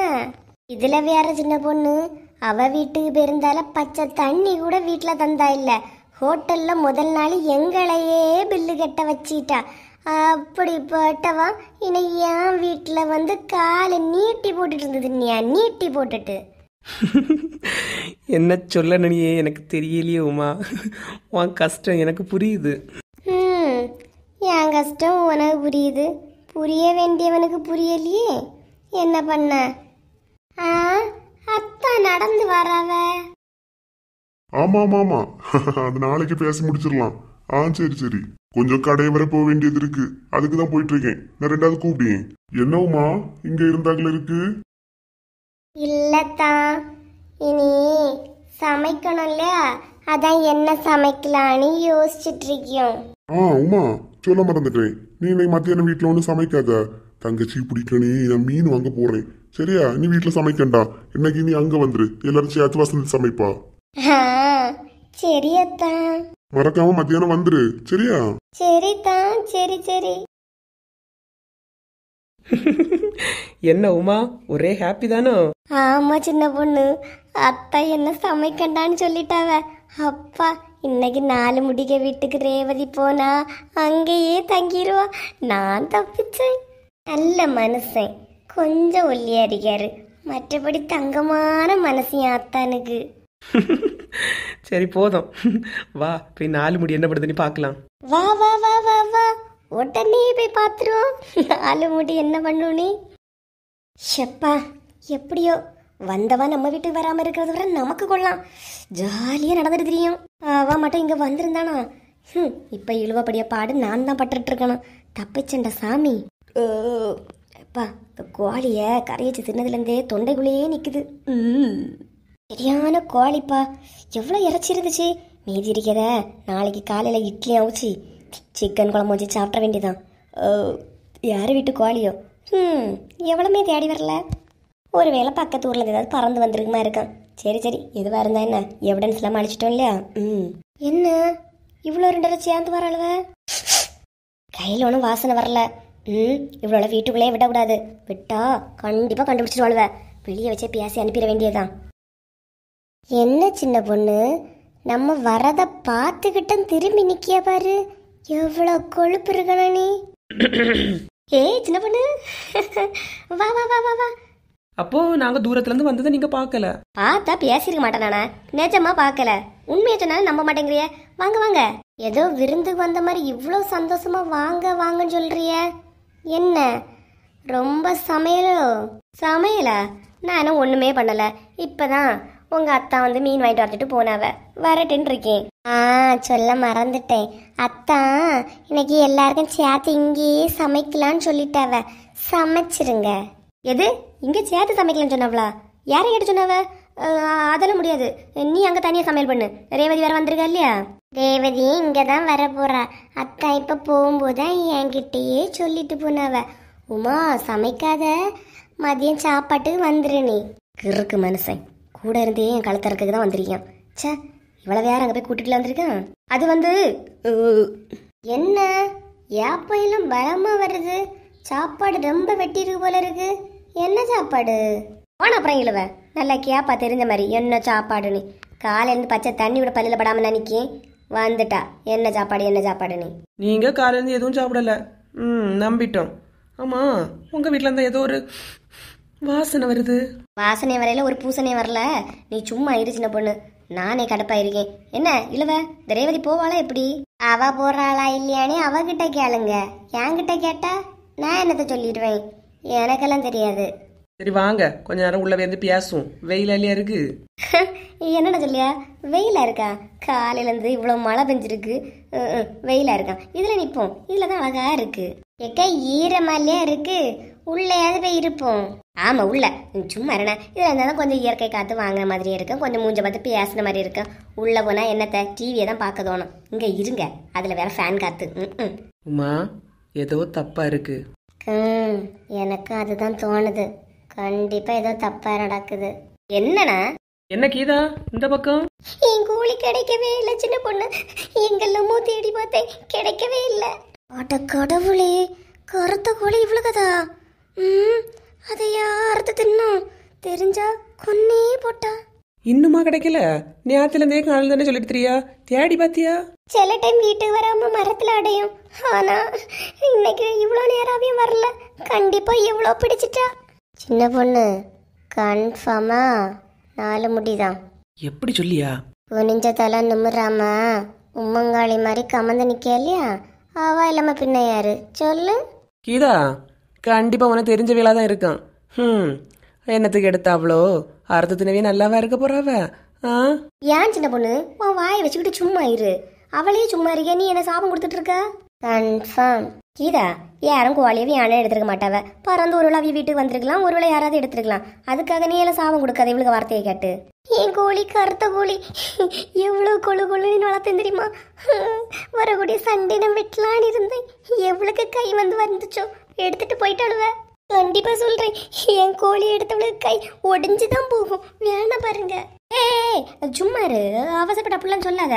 இதுல வேற சின்ன பொண்ணு அவ வீட்டுக்கு போயிருந்தால பச்சை தண்ணி கூட வீட்டுல தந்தா இல்ல ஹோட்டல்ல முதல் நாள் எங்களையே பில்லு கட்ட வச்சிட்டா அப்படி போட்டவா இனி என் வீட்டுல வந்து காலை நீட்டி போட்டுட்டு இருந்தது நீயா நீட்டி போட்டுட்டு என்ன சொல்லணுனியே எனக்கு தெரியலையே உமா உன் கஷ்டம் எனக்கு புரியுது கஷ்டம் உனக்கு புரியுது புரிய வேண்டியவனுக்கு புரியலையே என்ன பண்ண ஆ அத்தா நடந்து வராவ ஆமா ஆமா ஆமா அது நாளைக்கு பேசி முடிச்சிடலாம் ஆ சரி சரி கொஞ்சம் கடை வர போக வேண்டியது இருக்கு அதுக்கு தான் போயிட்டு இருக்கேன் நான் ரெண்டாவது கூப்பிடுங்க என்னவுமா இங்க இருந்தாங்கள இருக்கு இல்லத்தா இனி சமைக்கணும் இல்லையா அதான் என்ன சமைக்கலான்னு யோசிச்சுட்டு இருக்கியோம் ஆ உமா சொல்ல மறந்துட்டேன் நீ இன்னைக்கு மத்தியானம் வீட்டில் ஒன்றும் சமைக்காத தங்கச்சி பிடிக்கணே நான் மீன் வாங்க போறேன் சரியா நீ வீட்டில் சமைக்கண்டா இன்னைக்கு நீ அங்க வந்துரு எல்லாரும் சேர்த்து வசந்தி சமைப்பா சரியத்தா மறக்காம மத்தியானம் வந்துரு சரியா சரிதா சரி சரி என்ன உமா ஒரே ஹாப்பி தானோ ஆமா சின்ன பொண்ணு அத்தை என்ன சமைக்கண்டான்னு சொல்லிட்டாவ அப்பா இன்னைக்கு நாலு முடிக்க வீட்டுக்கு ரேவதி போனா அங்கேயே தங்கிடுவா நான் தப்பிச்சேன் நல்ல மனுஷன் கொஞ்சம் ஒல்லியா இருக்காரு மற்றபடி தங்கமான மனசு ஆத்தானுக்கு சரி போதும் வா போய் நாலு முடி என்ன படுதுன்னு பார்க்கலாம் வா வா வா வா வா உடனே போய் பார்த்துருவோம் நாலு முடி என்ன பண்ணுனே ஷப்பா எப்படியோ வந்தவா நம்ம வீட்டுக்கு வராமல் இருக்கிறது விட நமக்கு கொள்ளலாம் ஜாலியாக நடந்துட்டு தெரியும் அவள் மட்டும் இங்கே வந்திருந்தானா ம் இப்போ இழுவப்படிய பாடு நான் தான் பட்டுருக்கணும் தப்பிச்சண்ட சாமி அப்பா இந்த கோழியை கரையச்சு தின்னதுலேருந்தே தொண்டைக்குள்ளேயே நிற்குது சரியான கோழிப்பா எவ்வளோ இறைச்சி இருந்துச்சு மீதி இருக்கிறத நாளைக்கு காலையில் இட்லி அவிச்சு சிக்கன் குழம்பு வச்சு சாப்பிட வேண்டியதான் யார் வீட்டு கோழியோ ம் எவ்வளோமே தேடி வரல ஒருவேளை பக்கத்து ஊரில் ஏதாவது பறந்து வந்திருக்குமா இருக்கான் சரி சரி எதுவாக இருந்தா என்ன எல்லாம் அழிச்சிட்டோம் இல்லையா ம் என்ன இவ்வளோ ரெண்டரை சேர்ந்து வர அளவு கையில் ஒன்றும் வாசனை வரல ம் இவ்வளோ வீட்டுக்குள்ளேயே விடக்கூடாது விட்டா கண்டிப்பாக கண்டுபிடிச்சிட்டு வாழ்வேன் வெளியே வச்சே பேசி அனுப்பிட வேண்டியதுதான் என்ன சின்ன பொண்ணு நம்ம வரதை பார்த்துக்கிட்டோம் திரும்பி நிற்கிய பாரு எவ்வளோ கொழுப்பு இருக்கணும் நீ ஏய் சின்ன பொண்ணு வா வா வா வா வா அப்போ நாங்க தூரத்துல இருந்து வந்ததை நீங்க பாக்கல பார்த்தா பேசிருக்க மாட்டேன் நிஜமா பார்க்கல உண்மையை சொன்னாலும் நம்ப மாட்டேங்கிறிய வாங்க வாங்க ஏதோ விருந்துக்கு வந்த மாதிரி இவ்வளோ சந்தோஷமா வாங்க வாங்கன்னு சொல்றிய என்ன ரொம்ப சமையலோ சமையலா நான் இன்னும் ஒண்ணுமே பண்ணல இப்பதான் உங்க அத்தா வந்து மீன் வாங்கிட்டு வந்துட்டு போனாவ வரட்டுன்னு இருக்கேன் ஆ சொல்ல மறந்துட்டேன் அத்தா இன்னைக்கு எல்லாருக்கும் சேர்த்து இங்கேயே சமைக்கலான்னு சொல்லிட்டாவ சமைச்சிருங்க எது இங்கே சேர்த்து சமைக்கலன்னு சொன்னவளா யாரை கேட்டு சொன்னவ அதெல்லாம் முடியாது நீ அங்கே தனியாக சமையல் பண்ணு ரேவதி வேற வந்திருக்கா இல்லையா ரேவதி இங்கே தான் வர போகிறா அத்தா இப்போ போகும்போது தான் என்கிட்டயே சொல்லிட்டு போனவ உமா சமைக்காத மதியம் சாப்பாட்டுக்கு வந்துரு நீ கிறுக்கு மனுஷன் கூட இருந்தே என் கழுத்தறக்கு தான் வந்திருக்கேன் சே இவ்வளோ வேற அங்கே போய் கூட்டிகிட்டு வந்திருக்கேன் அது வந்து என்ன ஏப்பையிலும் பயமாக வருது சாப்பாடு ரொம்ப வெட்டியிருக்கு போல இருக்குது என்ன சாப்பாடு போன அப்புறம் இழுவ நல்லா கேப்பா தெரிஞ்ச மாதிரி என்ன சாப்பாடுன்னு காலையிலேருந்து பச்சை தண்ணி விட பள்ளியில் படாமல் நினைக்கி வந்துட்டா என்ன சாப்பாடு என்ன சாப்பாடுன்னு நீங்க காலையிலேருந்து எதுவும் சாப்பிடல ம் நம்பிட்டோம் ஆமா உங்க வீட்டில் இருந்தா ஏதோ ஒரு வாசனை வருது வாசனை வரையில ஒரு பூசனை வரல நீ சும்மா இரு பொண்ணு நானே கடப்பாயிருக்கேன் என்ன இழுவ திரைவதி போவாளா எப்படி அவ போறாளா இல்லையானே அவகிட்ட கேளுங்க என்கிட்ட கேட்டா நான் என்னத்த சொல்லிடுவேன் எனக்கெல்லாம் தெரியாது சரி வாங்க கொஞ்ச நேரம் உள்ள வந்து பேசுவோம் வெயில் இருக்கு என்னடா சொல்லியா வெயிலா இருக்கா காலையில இருந்து இவ்வளவு மழை பெஞ்சிருக்கு வெயிலா இருக்கா இதுல நிப்போம் இதுலதான் தான் அழகா இருக்கு எக்க மாதிரியா இருக்கு உள்ளேயாவது போய் இருப்போம் ஆமா உள்ள சும்மா இருண்ணா இதுல இருந்தாலும் கொஞ்சம் இயற்கை காத்து வாங்குற மாதிரி இருக்கும் கொஞ்சம் மூஞ்ச பார்த்து பேசுன மாதிரி இருக்கும் உள்ள போனா என்னத்த டிவியை தான் பார்க்க தோணும் இங்க இருங்க அதுல வேற ஃபேன் காத்து உமா ஏதோ தப்பா இருக்கு ம் எனக்கு அதுதான் தோணுது கண்டிப்பா ஏதோ தப்பா நடக்குது என்னண்ணா என்ன கீதா இந்த பக்கம் என் கூலி கிடைக்கவே இல்லை சின்ன பொண்ணு எங்கெல்லாமோ தேடி பார்த்தேன் கிடைக்கவே இல்லை அட கடவுளே கருத்த கோழி இவ்வளவுதா ம் அதை யாரது தின்னும் தெரிஞ்சா கொன்னே போட்டா இன்னுமா கிடைக்கல நேரத்துல இருந்தே காணல தானே சொல்லிட்டு தெரியா தேடி பாத்தியா சில டைம் வீட்டுக்கு வராம மரத்துல அடையும் ஆனா இன்னைக்கு இவ்வளவு நேரமே வரல கண்டிப்பா இவ்வளவு பிடிச்சிட்டா சின்ன பொண்ணு கன்ஃபார்மா நாலு முடிதான் எப்படி சொல்லியா குனிஞ்ச தலை நிமிராம உம்மங்காளி மாதிரி கமந்து நிக்க இல்லையா அவா இல்லாம பின்னையாரு சொல்லு கீதா கண்டிப்பா உனக்கு தெரிஞ்ச வேலாதான் இருக்கான் என்னத்துக்கு எடுத்தா அவ்வளோ அறுத்து தினவே நல்லாவா இருக்க போறாவ ஆ ஏன் சின்ன பொண்ணு உன் வாயை வச்சுக்கிட்டு சும்மா இரு அவளே சும்மா இருக்க நீ என்ன சாபம் கொடுத்துட்டு இருக்க கன்ஃபார்ம் கீதா யாரும் கோழியவே யானை எடுத்துருக்க மாட்டாவ பறந்து ஒரு விழாவி வீட்டுக்கு வந்திருக்கலாம் ஒரு வேளை யாராவது எடுத்துருக்கலாம் அதுக்காக நீ எல்லாம் சாபம் கொடுக்காத இவளுக்கு வார்த்தையை கேட்டு என் கோழி கருத்த கோழி எவ்வளோ கொழு கொழுன்னு வளர்த்தேன் தெரியுமா வரக்கூடிய சண்டே நான் வெட்டலான்னு இருந்தேன் எவ்வளோக்கு கை வந்து வந்துச்சோ எடுத்துட்டு போயிட்டாளுவேன் கண்டிப்பா சொல்றேன் என் கோழி எடுத்தவளுக்கு கை ஒடிஞ்சுதான் போகும் வேணா பாருங்க ஏ சும்மாரு அவசப்பட்ட அப்படிலாம் சொல்லாத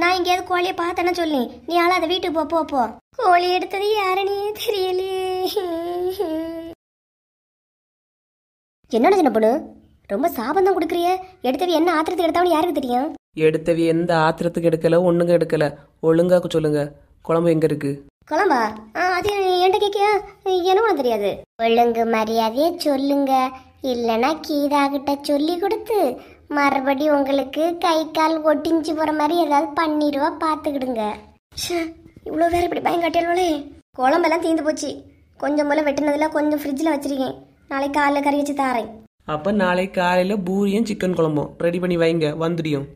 நான் எங்கேயாவது கோழியை பார்த்தேன்னா சொல்லி நீ அதை வீட்டுக்கு போ போ கோழி எடுத்தது யாருன்னே தெரியலையே என்னோட சின்ன பொண்ணு ரொம்ப சாபம் தான் கொடுக்குறிய எடுத்தவி என்ன ஆத்திரத்துக்கு எடுத்தாலும் யாருக்கு தெரியும் எடுத்தவி எந்த ஆத்திரத்துக்கு எடுக்கல ஒண்ணுங்க எடுக்கல ஒழுங்காக்கு சொல்லுங்க குழம்பு எங்க இருக்கு குழம்பா அது என்கிட்ட கேட்க என்னவோ தெரியாது ஒழுங்கு மரியாதையை சொல்லுங்க இல்லைன்னா கீதாகிட்ட சொல்லி கொடுத்து மறுபடி உங்களுக்கு கை கால் ஒட்டிஞ்சு போகிற மாதிரி ஏதாவது பண்ணிடுவா பார்த்துக்கிடுங்க இவ்வளோ வேற இப்படி பயம் கட்டியல்வளே குழம்பெல்லாம் தீந்து போச்சு கொஞ்சம் போல வெட்டினதெல்லாம் கொஞ்சம் ஃப்ரிட்ஜில் வச்சிருக்கேன் நாளைக்கு காலைல கறி வச்சு தாரேன் அப்ப நாளை காலையில பூரியும் சிக்கன் குழம்பும் ரெடி பண்ணி வைங்க வந்துடும்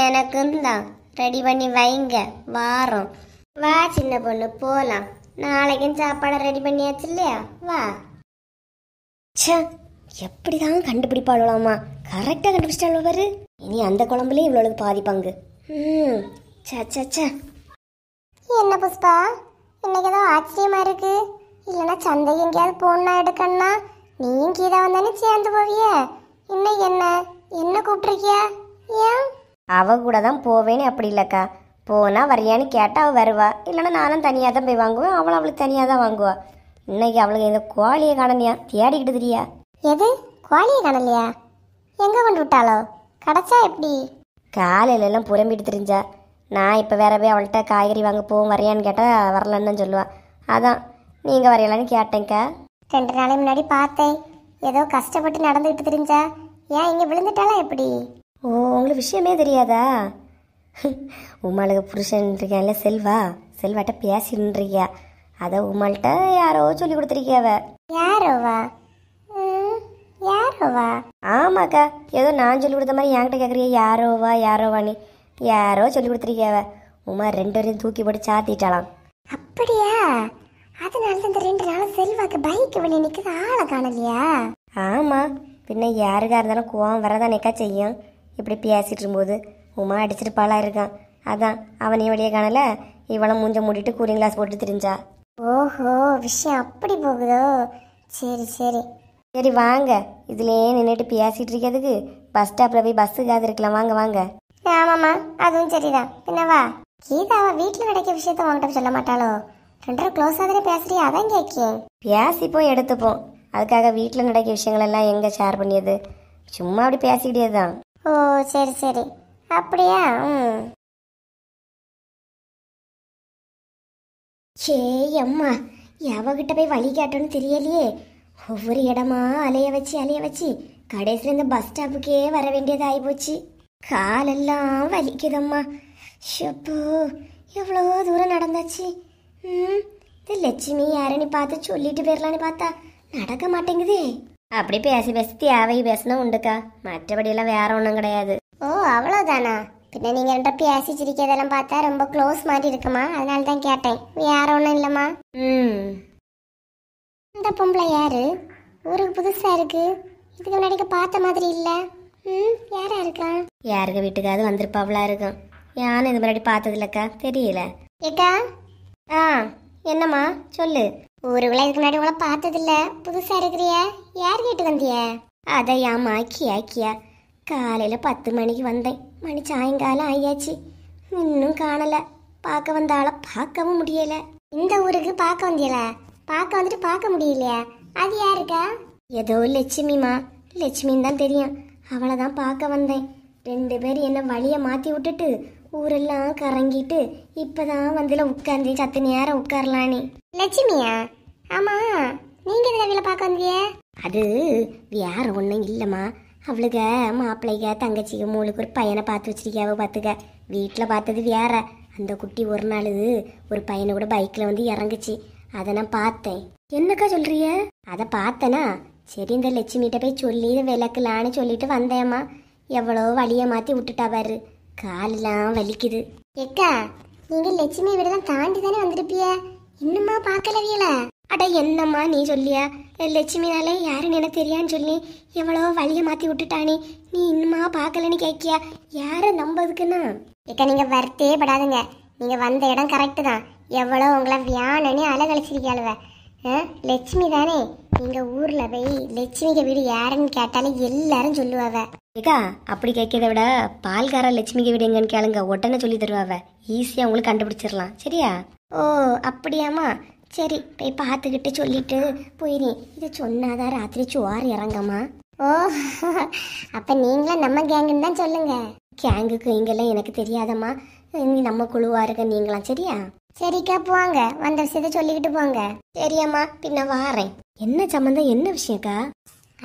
எனக்கும் தான் ரெடி பண்ணி வைங்க வாரம் வா சின்ன பொண்ணு போகலாம் நாளைக்கும் சாப்பாடை ரெடி பண்ணியாச்சு இல்லையா வா சே எப்படி தான் கண்டுபிடிப்பாளோலாமா கரெக்டாக கண்டுபிடிச்சிட்டாள் பாரு இனி அந்த குழம்புலேயே இவ்வளோக்கு பாதி பங்கு ம் சச்சா என்ன புஷ்பா இன்னைக்கு ஏதோ ஆச்சரியமா இருக்கு இல்லைன்னா சந்தை எங்கேயாவது போனா எடுக்கணும்னா நீயும் கீதா வந்தானே சேர்ந்து போவிய இன்னைக்கு என்ன என்ன கூப்பிட்டுருக்கியா ஏன் அவ கூட தான் போவேன்னு அப்படி இல்லைக்கா போனால் வரியான்னு கேட்டால் அவள் வருவா இல்லைன்னா நானும் தனியாக தான் போய் வாங்குவேன் அவளும் அவளுக்கு தனியாக தான் வாங்குவா இன்னைக்கு அவளுக்கு இந்த கோழியை காணலையா தேடிக்கிட்டு தெரியா எது கோழியை காணலையா எங்கே கொண்டு விட்டாளோ கிடச்சா எப்படி காலையிலலாம் புறம்பிட்டு தெரிஞ்சா நான் இப்போ வேற போய் அவள்கிட்ட காய்கறி வாங்க போவோம் வரையான்னு கேட்டால் வரலன்னு சொல்லுவாள் அதான் நீங்கள் வரையலான்னு கேட்டேங்க்கா ரெண்டு நாளைக்கு முன்னாடி பார்த்தேன் ஏதோ கஷ்டப்பட்டு நடந்துக்கிட்டு தெரிஞ்சா ஏன் இங்கே விழுந்துட்டாலாம் எப்படி ஓ உங்களுக்கு விஷயமே தெரியாதா உமாளுக்கு புருஷன் இருக்கான்ல செல்வா செல்வாட்ட பேசின்றியா அதை உமாள்கிட்ட யாரோ சொல்லி கொடுத்துருக்கியாவ யாரோவா யாரோவா ஆமாக்கா ஏதோ நான் சொல்லி கொடுத்த மாதிரி என்கிட்ட கேட்குறியா யாரோவா யாரோவான்னு யாரோ சொல்லி கொடுத்துருக்கியாவ உமா ரெண்டு வரையும் தூக்கி போட்டு சாத்திட்டாலாம் அப்படியா அதனால இந்த ரெண்டு நாளும் செல்வாக்கு பைக்கு வெளியே நிற்கிற ஆளை காணலையா ஆமாம் பின்ன யாருக்காக இருந்தாலும் கோவம் வரதானேக்கா செய்யும் இப்படி பேசிட்டு இருக்கும்போது உமா அடிச்சிட்டு பாலா இருக்கான் அதான் அவன் இவடைய காணல இவளை மூஞ்ச மூடிட்டு கூலிங் கிளாஸ் போட்டு திரிஞ்சா ஓஹோ விஷயம் அப்படி போகுதோ சரி சரி சரி வாங்க இதுலயே நின்றுட்டு பேசிட்டு இருக்கிறதுக்கு பஸ் ஸ்டாப்ல போய் பஸ்ஸு காது இருக்கலாம் வாங்க வாங்க ஆமாம்மா அதுவும் சரிதான் என்னவா கீதா அவ வீட்டில் கிடைக்க விஷயத்த உங்ககிட்ட சொல்ல மாட்டாளோ ரெண்டரை க்ளோஸ் ஆகுதுன்னு பேசுறியா அதான் கேட்கேன் பேசிப்போம் எடுத்துப்போம் அதுக்காக வீட்டில் நடக்கிற விஷயங்கள் எல்லாம் எங்கே ஷேர் பண்ணியது சும்மா அப்படி பேசிக்கிட்டே தான் ஓ சரி சரி அப்படியா ம் சே அம்மா எவகிட்ட போய் வழி கேட்டோன்னு தெரியலையே ஒவ்வொரு இடமா அலைய வச்சு அலைய வச்சு கடைசியில் இந்த பஸ் ஸ்டாப்புக்கே வர வேண்டியது ஆகிப்போச்சு காலெல்லாம் வலிக்குதம்மா ஷப்போ எவ்வளோ தூரம் நடந்தாச்சு ம் இந்த லட்சுமி யாரனி பார்த்து சொல்லிட்டு போயிடலான்னு பார்த்தா நடக்க மாட்டேங்குதே அப்படி பேசி பேசி தேவை பேசினா உண்டுக்கா மற்றபடியெல்லாம் வேற ஒன்றும் கிடையாது ஓ அவ்வளோதானா பின்ன நீங்கள் என்கிட்ட பேசி சிரிக்கிறதெல்லாம் பார்த்தா ரொம்ப க்ளோஸ் மாதிரி இருக்குமா அதனால தான் கேட்டேன் வேற ஒன்றும் இல்லைம்மா ம் அந்த பொம்பளை யார் ஊருக்கு புதுசாக இருக்கு இதுக்கு முன்னாடிக்கு பார்த்த மாதிரி இல்லை ம் யாராக இருக்கா யாருக்கு வீட்டுக்காவது வந்திருப்பாவளா இருக்கும் யானை இது முன்னாடி பார்த்ததில்லக்கா தெரியல ஏக்கா ஆ என்னம்மா சொல்லு ஊருக்குள்ள இதுக்கு முன்னாடி உங்களை பார்த்ததில்ல புதுசாக இருக்கிறியா யார் கேட்டு வந்தியா அதையாமா ஆக்கியா ஆக்கியா காலையில் பத்து மணிக்கு வந்தேன் மணி சாயங்காலம் ஆயாச்சு இன்னும் காணலை பார்க்க வந்தாலும் பார்க்கவும் முடியல இந்த ஊருக்கு பார்க்க வந்தியல பார்க்க வந்துட்டு பார்க்க முடியலையா அது யாருக்கா ஏதோ லட்சுமிமா லட்சுமின்னு தான் தெரியும் அவளை தான் பார்க்க வந்தேன் ரெண்டு பேரும் என்ன வழியை மாற்றி விட்டுட்டு ஊரெல்லாம் கறங்கிட்டு இப்போதான் வந்துல உட்காந்து சத்து நேரம் உட்கார்லான்னு லட்சுமியா ஆமா நீங்க இந்த வேலை பார்க்க வந்திய அது வேற ஒன்றும் இல்லைம்மா அவளுக மாப்பிள்ளைக தங்கச்சிக்கு மூளுக்கு ஒரு பையனை பார்த்து வச்சிருக்கியாவோ பார்த்துக்க வீட்டில் பார்த்தது வேற அந்த குட்டி ஒரு நாள் ஒரு பையனை கூட பைக்கில் வந்து இறங்குச்சு அதை நான் பார்த்தேன் என்னக்கா சொல்றிய அதை பார்த்தனா சரி இந்த லட்சுமிகிட்ட போய் சொல்லி இதை விளக்கலான்னு சொல்லிட்டு வந்தேம்மா எவ்வளோ வழியை மாற்றி விட்டுட்டா பாரு காலெல்லாம் வலிக்குது எக்கா நீங்கள் லட்சுமி வீடு தான் தாண்டி தானே வந்திருப்பிய இன்னுமா பார்க்கலவியல அட என்னம்மா நீ சொல்லியா லட்சுமினாலே யாருன்னு எனக்கு தெரியான்னு சொல்லி எவ்வளோ வழியை மாற்றி விட்டுட்டானே நீ இன்னுமா பார்க்கலன்னு கேட்கியா யாரை நம்பதுக்குன்னா இக்க நீங்கள் வருத்தே படாதுங்க நீங்கள் வந்த இடம் கரெக்டு தான் எவ்வளோ உங்களை வியானனே அலகழிச்சிருக்காளுவ லட்சுமி தானே எங்கள் ஊரில் போய் லட்சுமிக்கு வீடு யாருன்னு கேட்டாலே எல்லாரும் சொல்லுவாவ ஏக்கா அப்படி கேட்கறத விட பால்கார லட்சுமிக்கு வீடு எங்கன்னு கேளுங்க உடனே சொல்லி தருவாவ ஈஸியாக உங்களுக்கு கண்டுபிடிச்சிடலாம் சரியா ஓ அப்படியாம்மா சரி போய் பார்த்துக்கிட்டு சொல்லிட்டு போயிரு இதை சொன்னாதான் ராத்திரி சுவார் இறங்கம்மா ஓ அப்ப நீங்களும் நம்ம கேங்குன்னு தான் சொல்லுங்க கேங்குக்கு இங்கெல்லாம் எனக்கு தெரியாதம்மா நீ நம்ம குழுவா இருக்க நீங்களாம் சரியா சரிக்கா போங்க வந்த விஷயத்தை சொல்லிக்கிட்டு போங்க சரியாம்மா பின்ன வாரேன் என்ன சம்மந்தம் என்ன விஷயக்கா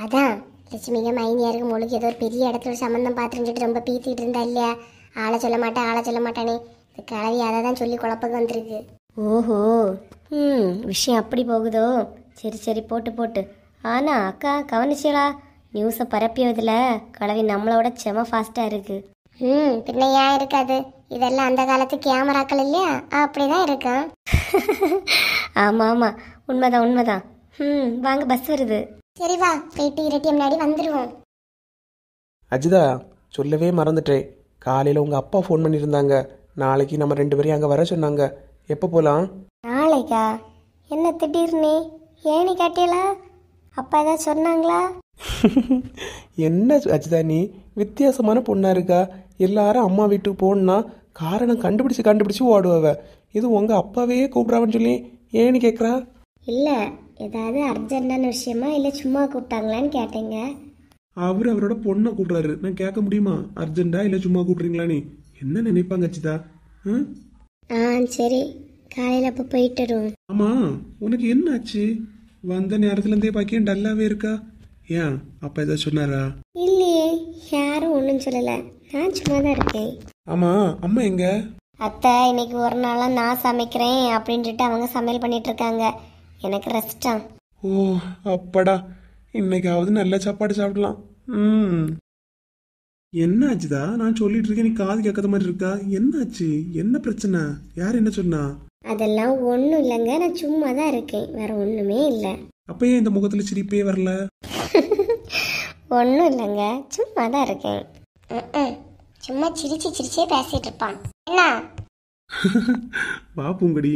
அதான் லட்சுமிங்க மைனியாருக்கு மொழிக்கு ஏதோ ஒரு பெரிய இடத்துல ஒரு சம்மந்தம் பார்த்துருந்துட்டு ரொம்ப பீத்திட்டு இருந்தா இல்லையா ஆளை சொல்ல மாட்டேன் ஆளை சொல்ல மாட்டானே இந்த கிளவி அதை தான் சொல்லி குழப்பக்கு வந்துருக்கு ஓஹோ ம் விஷயம் அப்படி போகுதோ சரி சரி போட்டு போட்டு ஆனால் அக்கா கவனிச்சியலா நியூஸை பரப்பியதில் கலவி நம்மளோட செம ஃபாஸ்ட்டாக இருக்குது ம் பின்ன ஏன் இருக்காது இதெல்லாம் அந்த காலத்து கேமராக்கள் இல்லையா அப்படி தான் இருக்கும் ஆமாம் ஆமாம் உண்மைதான் உண்மைதான் ம் வாங்க பஸ் வருது சரி வா போயிட்டு இரட்டி முன்னாடி வந்துடுவோம் அஜிதா சொல்லவே மறந்துட்டேன் காலையில் உங்கள் அப்பா ஃபோன் பண்ணியிருந்தாங்க நாளைக்கு நம்ம ரெண்டு பேரையும் அங்கே வர சொன்னாங்க எப்போ போகலாம் நாளைக்கா என்ன திடீர்னு ஏனி கட்டியல அப்பா ஏதாவது சொன்னாங்களா என்ன அஜிதா நீ வித்தியாசமான பொண்ணா இருக்கா எல்லாரும் அம்மா வீட்டுக்கு போகணுன்னா காரணம் கண்டுபிடிச்சு கண்டுபிடிச்சு ஓடுவ இது உங்க அப்பாவையே கூப்பிட்றாவன்னு சொல்லி ஏன்னு கேட்குறா இல்லை ஏதாவது அர்ஜென்டான விஷயமா இல்லை சும்மா கூப்பிட்டாங்களான்னு கேட்டீங்க அவர் அவரோட பொண்ணை கூப்பிடுறாரு நான் கேட்க முடியுமா அர்ஜென்டா இல்லை சும்மா கூப்பிட்றீங்களா நீ என்ன நினைப்பாங்க அச்சுதா ம் ஆ சரி காலையில் அப்போ போயிட்டுருவோம் வருவோம் ஆமா உனக்கு ஆச்சு வந்த நேரத்துல இருந்தே பாக்கியம் டல்லாவே இருக்கா ஏன் அப்பா ஏதாவது சொன்னாரா இல்லையே யாரும் ஒன்றும் சொல்லலை நான் சும்மா தான் இருக்கேன் ஆமா அம்மா எங்க அத்தை இன்னைக்கு ஒரு நாளாக நான் சமைக்கிறேன் அப்படின்னு அவங்க சமையல் பண்ணிட்டு இருக்காங்க எனக்கு ரெஸ்டா ஓ அப்பாடா இன்னைக்காவது நல்ல சாப்பாடு சாப்பிடலாம் ம் என்னாச்சுதா நான் சொல்லிட்டு இருக்கேன் நீ காது கேட்காத மாதிரி இருக்கா என்னாச்சு என்ன பிரச்சனை யார் என்ன சொன்னா அதெல்லாம் ஒன்றும் இல்லைங்க நான் சும்மா தான் இருக்கேன் வேற ஒன்றுமே இல்லை அப்ப ஏன் இந்த முகத்துல சிரிப்பே வரல ஒன்றும் இல்லைங்க சும்மா தான் இருக்கேன் சும்மா சிரிச்சு சிரிச்சே பேசிட்டு இருப்பான் என்ன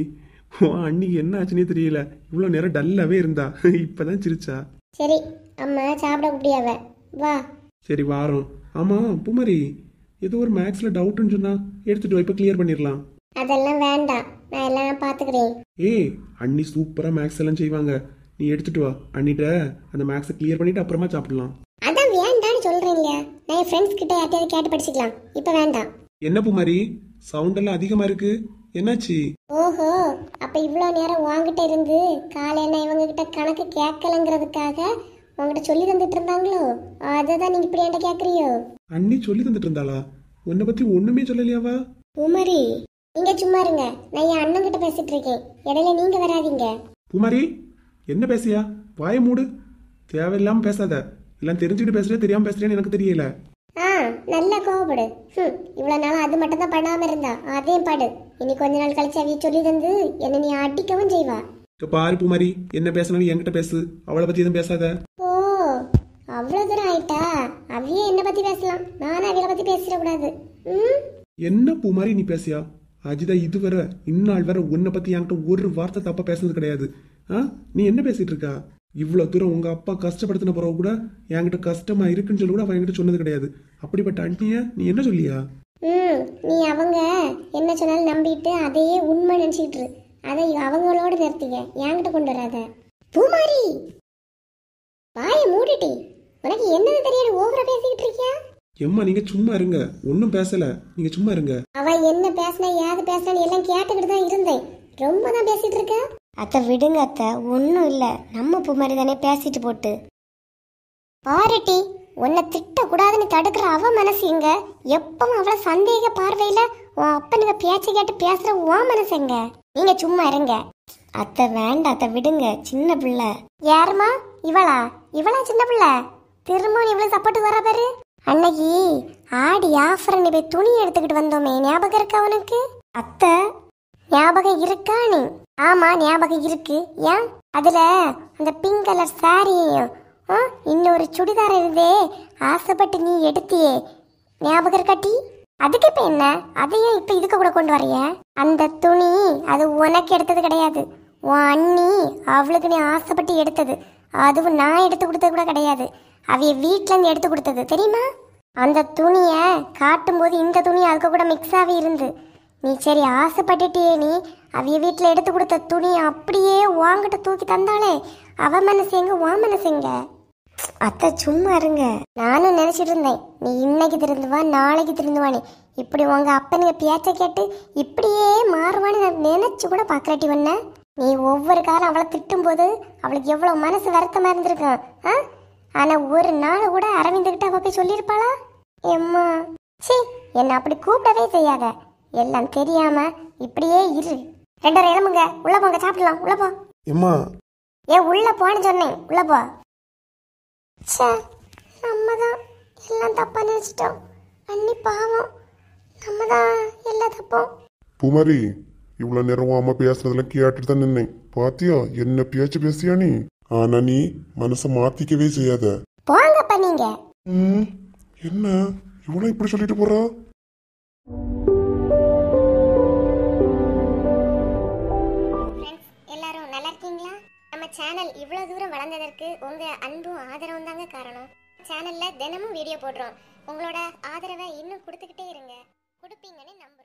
வா அன்னைக்கு என்ன ஆச்சுனே தெரியல இவ்வளோ நேரம் டல்லாவே இருந்தா இப்பதான் சிரிச்சா சரி அம்மா சாப்பிட முடியாவ வா சரி வாரோம் ஆமாம் பூமரி ஏதோ ஒரு மேக்ஸில் டவுட்னு சொன்னால் எடுத்துட்டு வா இப்போ கிளியர் பண்ணிடலாம் அதெல்லாம் வேண்டாம் நான் எல்லாம் பார்த்துக்கிறேன் ஏய் அண்ணி சூப்பராக மேக்ஸ் எல்லாம் செய்வாங்க நீ எடுத்துட்டு வா அண்ணிட்ட அந்த மேக்ஸை கிளியர் பண்ணிட்டு அப்புறமா சாப்பிடலாம் அதான் வேண்டாம்னு சொல்கிறேன் இல்லையா நான் என் ஃப்ரெண்ட்ஸ் கிட்ட யார்ட்டையாவது கேட்டு படிச்சுக்கலாம் இப்போ வேண்டாம் என்ன பூமாரி சவுண்ட் எல்லாம் அதிகமாக இருக்கு என்னாச்சு ஓஹோ அப்ப இவ்வளோ நேரம் வாங்கிட்டு இருந்து காலையில இவங்க கிட்ட கணக்கு கேட்கலங்கிறதுக்காக உங்ககிட்ட சொல்லி தந்துட்டு இருந்தாங்களோ அதை தான் நீங்க இப்படி என்ன கேக்குறியோ அண்ணி சொல்லி தந்துட்டு இருந்தாளா உன்னை பத்தி ஒண்ணுமே சொல்லலையாவா பூமாரி இங்க சும்மா இருங்க நான் என் அண்ணன் கிட்ட பேசிட்டு இருக்கேன் இடையில நீங்க வராதீங்க பூமாரி என்ன பேசியா வாய மூடு தேவையில்லாம பேசாத எல்லாம் தெரிஞ்சுக்கிட்டு பேசுறே தெரியாம பேசுறேன்னு எனக்கு தெரியல ஆ நல்லா கோவப்படு இவ்வளவு நாள் அது மட்டும் தான் பண்ணாம இருந்தா அதே பாடு இனி கொஞ்ச நாள் கழிச்சு அவைய சொல்லி தந்து என்ன நீ அடிக்கவும் செய்வா இப்ப பாரு பூமாரி என்ன பேசணும் என்கிட்ட பேசு அவளை பத்தி எதுவும் பேசாத ஓ அவ்வளோ தூரம் ஆயிட்டா அவையே என்னை பற்றி பேசலாம் நானும் அவளை பற்றி பேசிடக்கூடாது ம் என்ன பூ மாதிரி நீ பேசியா அஜிதா இதுவரை இந்நாள் வரை உன்னை பற்றி என்கிட்ட ஒரு வார்த்தை தப்பாக பேசுனது கிடையாது ஆ நீ என்ன பேசிகிட்டு இருக்கா இவ்வளோ தூரம் உங்கள் அப்பா கஷ்டப்படுத்தின பிறகு கூட என்கிட்ட கஷ்டமா இருக்குன்னு சொல்லி கூட அவன் என்கிட்ட சொன்னது கிடையாது அப்படிப்பட்ட அண்ணிய நீ என்ன சொல்லியா ம் நீ அவங்க என்ன சொன்னாலும் நம்பிட்டு அதையே உண்மை நினைச்சிட்டு அதை அவங்களோட நிறுத்திக்க என்கிட்ட கொண்டு வராத பூமாரி வாயை மூடிட்டி உனக்கு என்னது தெரியல ஓவரா பேசிக்கிட்டு இருக்கியா எம்மா நீங்க சும்மா இருங்க ஒண்ணும் பேசல நீங்க சும்மா இருங்க அவ என்ன பேசினா ஏது பேசினான்னு எல்லாம் கேட்டுக்கிட்டு தான் இருந்தேன் ரொம்ப தான் பேசிட்டு இருக்க அத்தை விடுங்க அத்தை ஒன்றும் இல்லை நம்ம பூ மாதிரி தானே பேசிட்டு போட்டு பாரட்டி உன்னை திட்டக்கூடாதுன்னு தடுக்கிற அவ மனசு எங்க எப்பவும் அவளை சந்தேக பார்வையில உன் அப்பனுக்கு பேச்ச கேட்டு பேசுற உன் மனசு எங்க நீங்க சும்மா இருங்க அத்தை வேண்டாம் அத்தை விடுங்க சின்ன பிள்ளை யாருமா இவளா இவளா சின்ன பிள்ளை திரும்பவும் இவ்வளவு சப்போர்ட் வர பாரு அன்னைக்கு ஆடி ஆஃபர் நீ போய் துணி எடுத்துக்கிட்டு வந்தோமே ஞாபகம் இருக்கா உனக்கு அத்தை ஞாபகம் இருக்கா நீ ஆமா ஞாபகம் இருக்கு ஏன் அதுல அந்த பிங்க் கலர் சாரியும் இன்னொரு சுடிதார் இருந்தே ஆசைப்பட்டு நீ எடுத்தியே ஞாபகம் இருக்காட்டி அதுக்கு இப்போ என்ன அதையும் இப்போ இதுக்கு கூட கொண்டு வரைய அந்த துணி அது உனக்கு எடுத்தது கிடையாது உன் அண்ணி அவளுக்கு நீ ஆசைப்பட்டு எடுத்தது அதுவும் நான் எடுத்து கொடுத்தது கூட கிடையாது அவைய வீட்டிலேருந்து எடுத்து கொடுத்தது தெரியுமா அந்த துணியை காட்டும்போது இந்த துணி அதுக்கு கூட மிக்ஸ் ஆகி இருந்து நீ சரி ஆசைப்பட்டுட்டியே நீ அவைய வீட்டில் எடுத்து கொடுத்த துணி அப்படியே வாங்கிட்டு தூக்கி தந்தாலே அவ மனசு எங்க வா மனசுங்க அத்தை சும்மா இருங்க நானும் நினச்சிட்டு இருந்தேன் நீ இன்னைக்கு திருந்துவா நாளைக்கு திருந்துவானே இப்படி உங்க அப்பனுங்க பேச்சை கேட்டு இப்படியே மாறுவான்னு நினச்சி நினைச்சு கூட பார்க்கறாட்டி ஒன்ன நீ ஒவ்வொரு காலம் அவளை திட்டும் போது அவளுக்கு எவ்வளோ மனசு வருத்தமாக இருந்திருக்கான் ஆ ஆனா ஒரு நாள் கூட கிட்ட அவ போய் சொல்லியிருப்பாளா எம்மா சி என்ன அப்படி கூப்பிடவே செய்யாத எல்லாம் தெரியாம இப்படியே இரு ரெண்டரை இளமுங்க உள்ள போங்க சாப்பிடலாம் உள்ள போ எம்மா ஏன் உள்ள போன்னு சொன்னேன் உள்ள போ சே நம்ம தான் எல்லாம் தப்பா நினைச்சிட்டோம் அன்னி பாவம் நம்ம தான் எல்லா தப்பும் பூமாரி இவ்வளவு நேரம் அம்மா பேசுறதெல்லாம் கேட்டுட்டு தான் நின்னேன் பாத்தியா என்ன பேச்சு பேசியா நீ ஆனா நீ மனச மாத்திக்கவே செய்யாத போங்கப்பா நீங்க என்ன இவனை இப்படி சொல்லிட்டு போறா நல்லா இருக்கீங்களா நம்ம சேனல் இவ்வளோ தூரம் வளர்ந்ததற்கு உங்கள் அன்பும் ஆதரவும் தாங்க காரணம் சேனலில் தினமும் வீடியோ போடுறோம் உங்களோட ஆதரவை இன்னும் கொடுத்துக்கிட்டே இருங்க கொடுப்பீங்கன்னு நம்புறேன்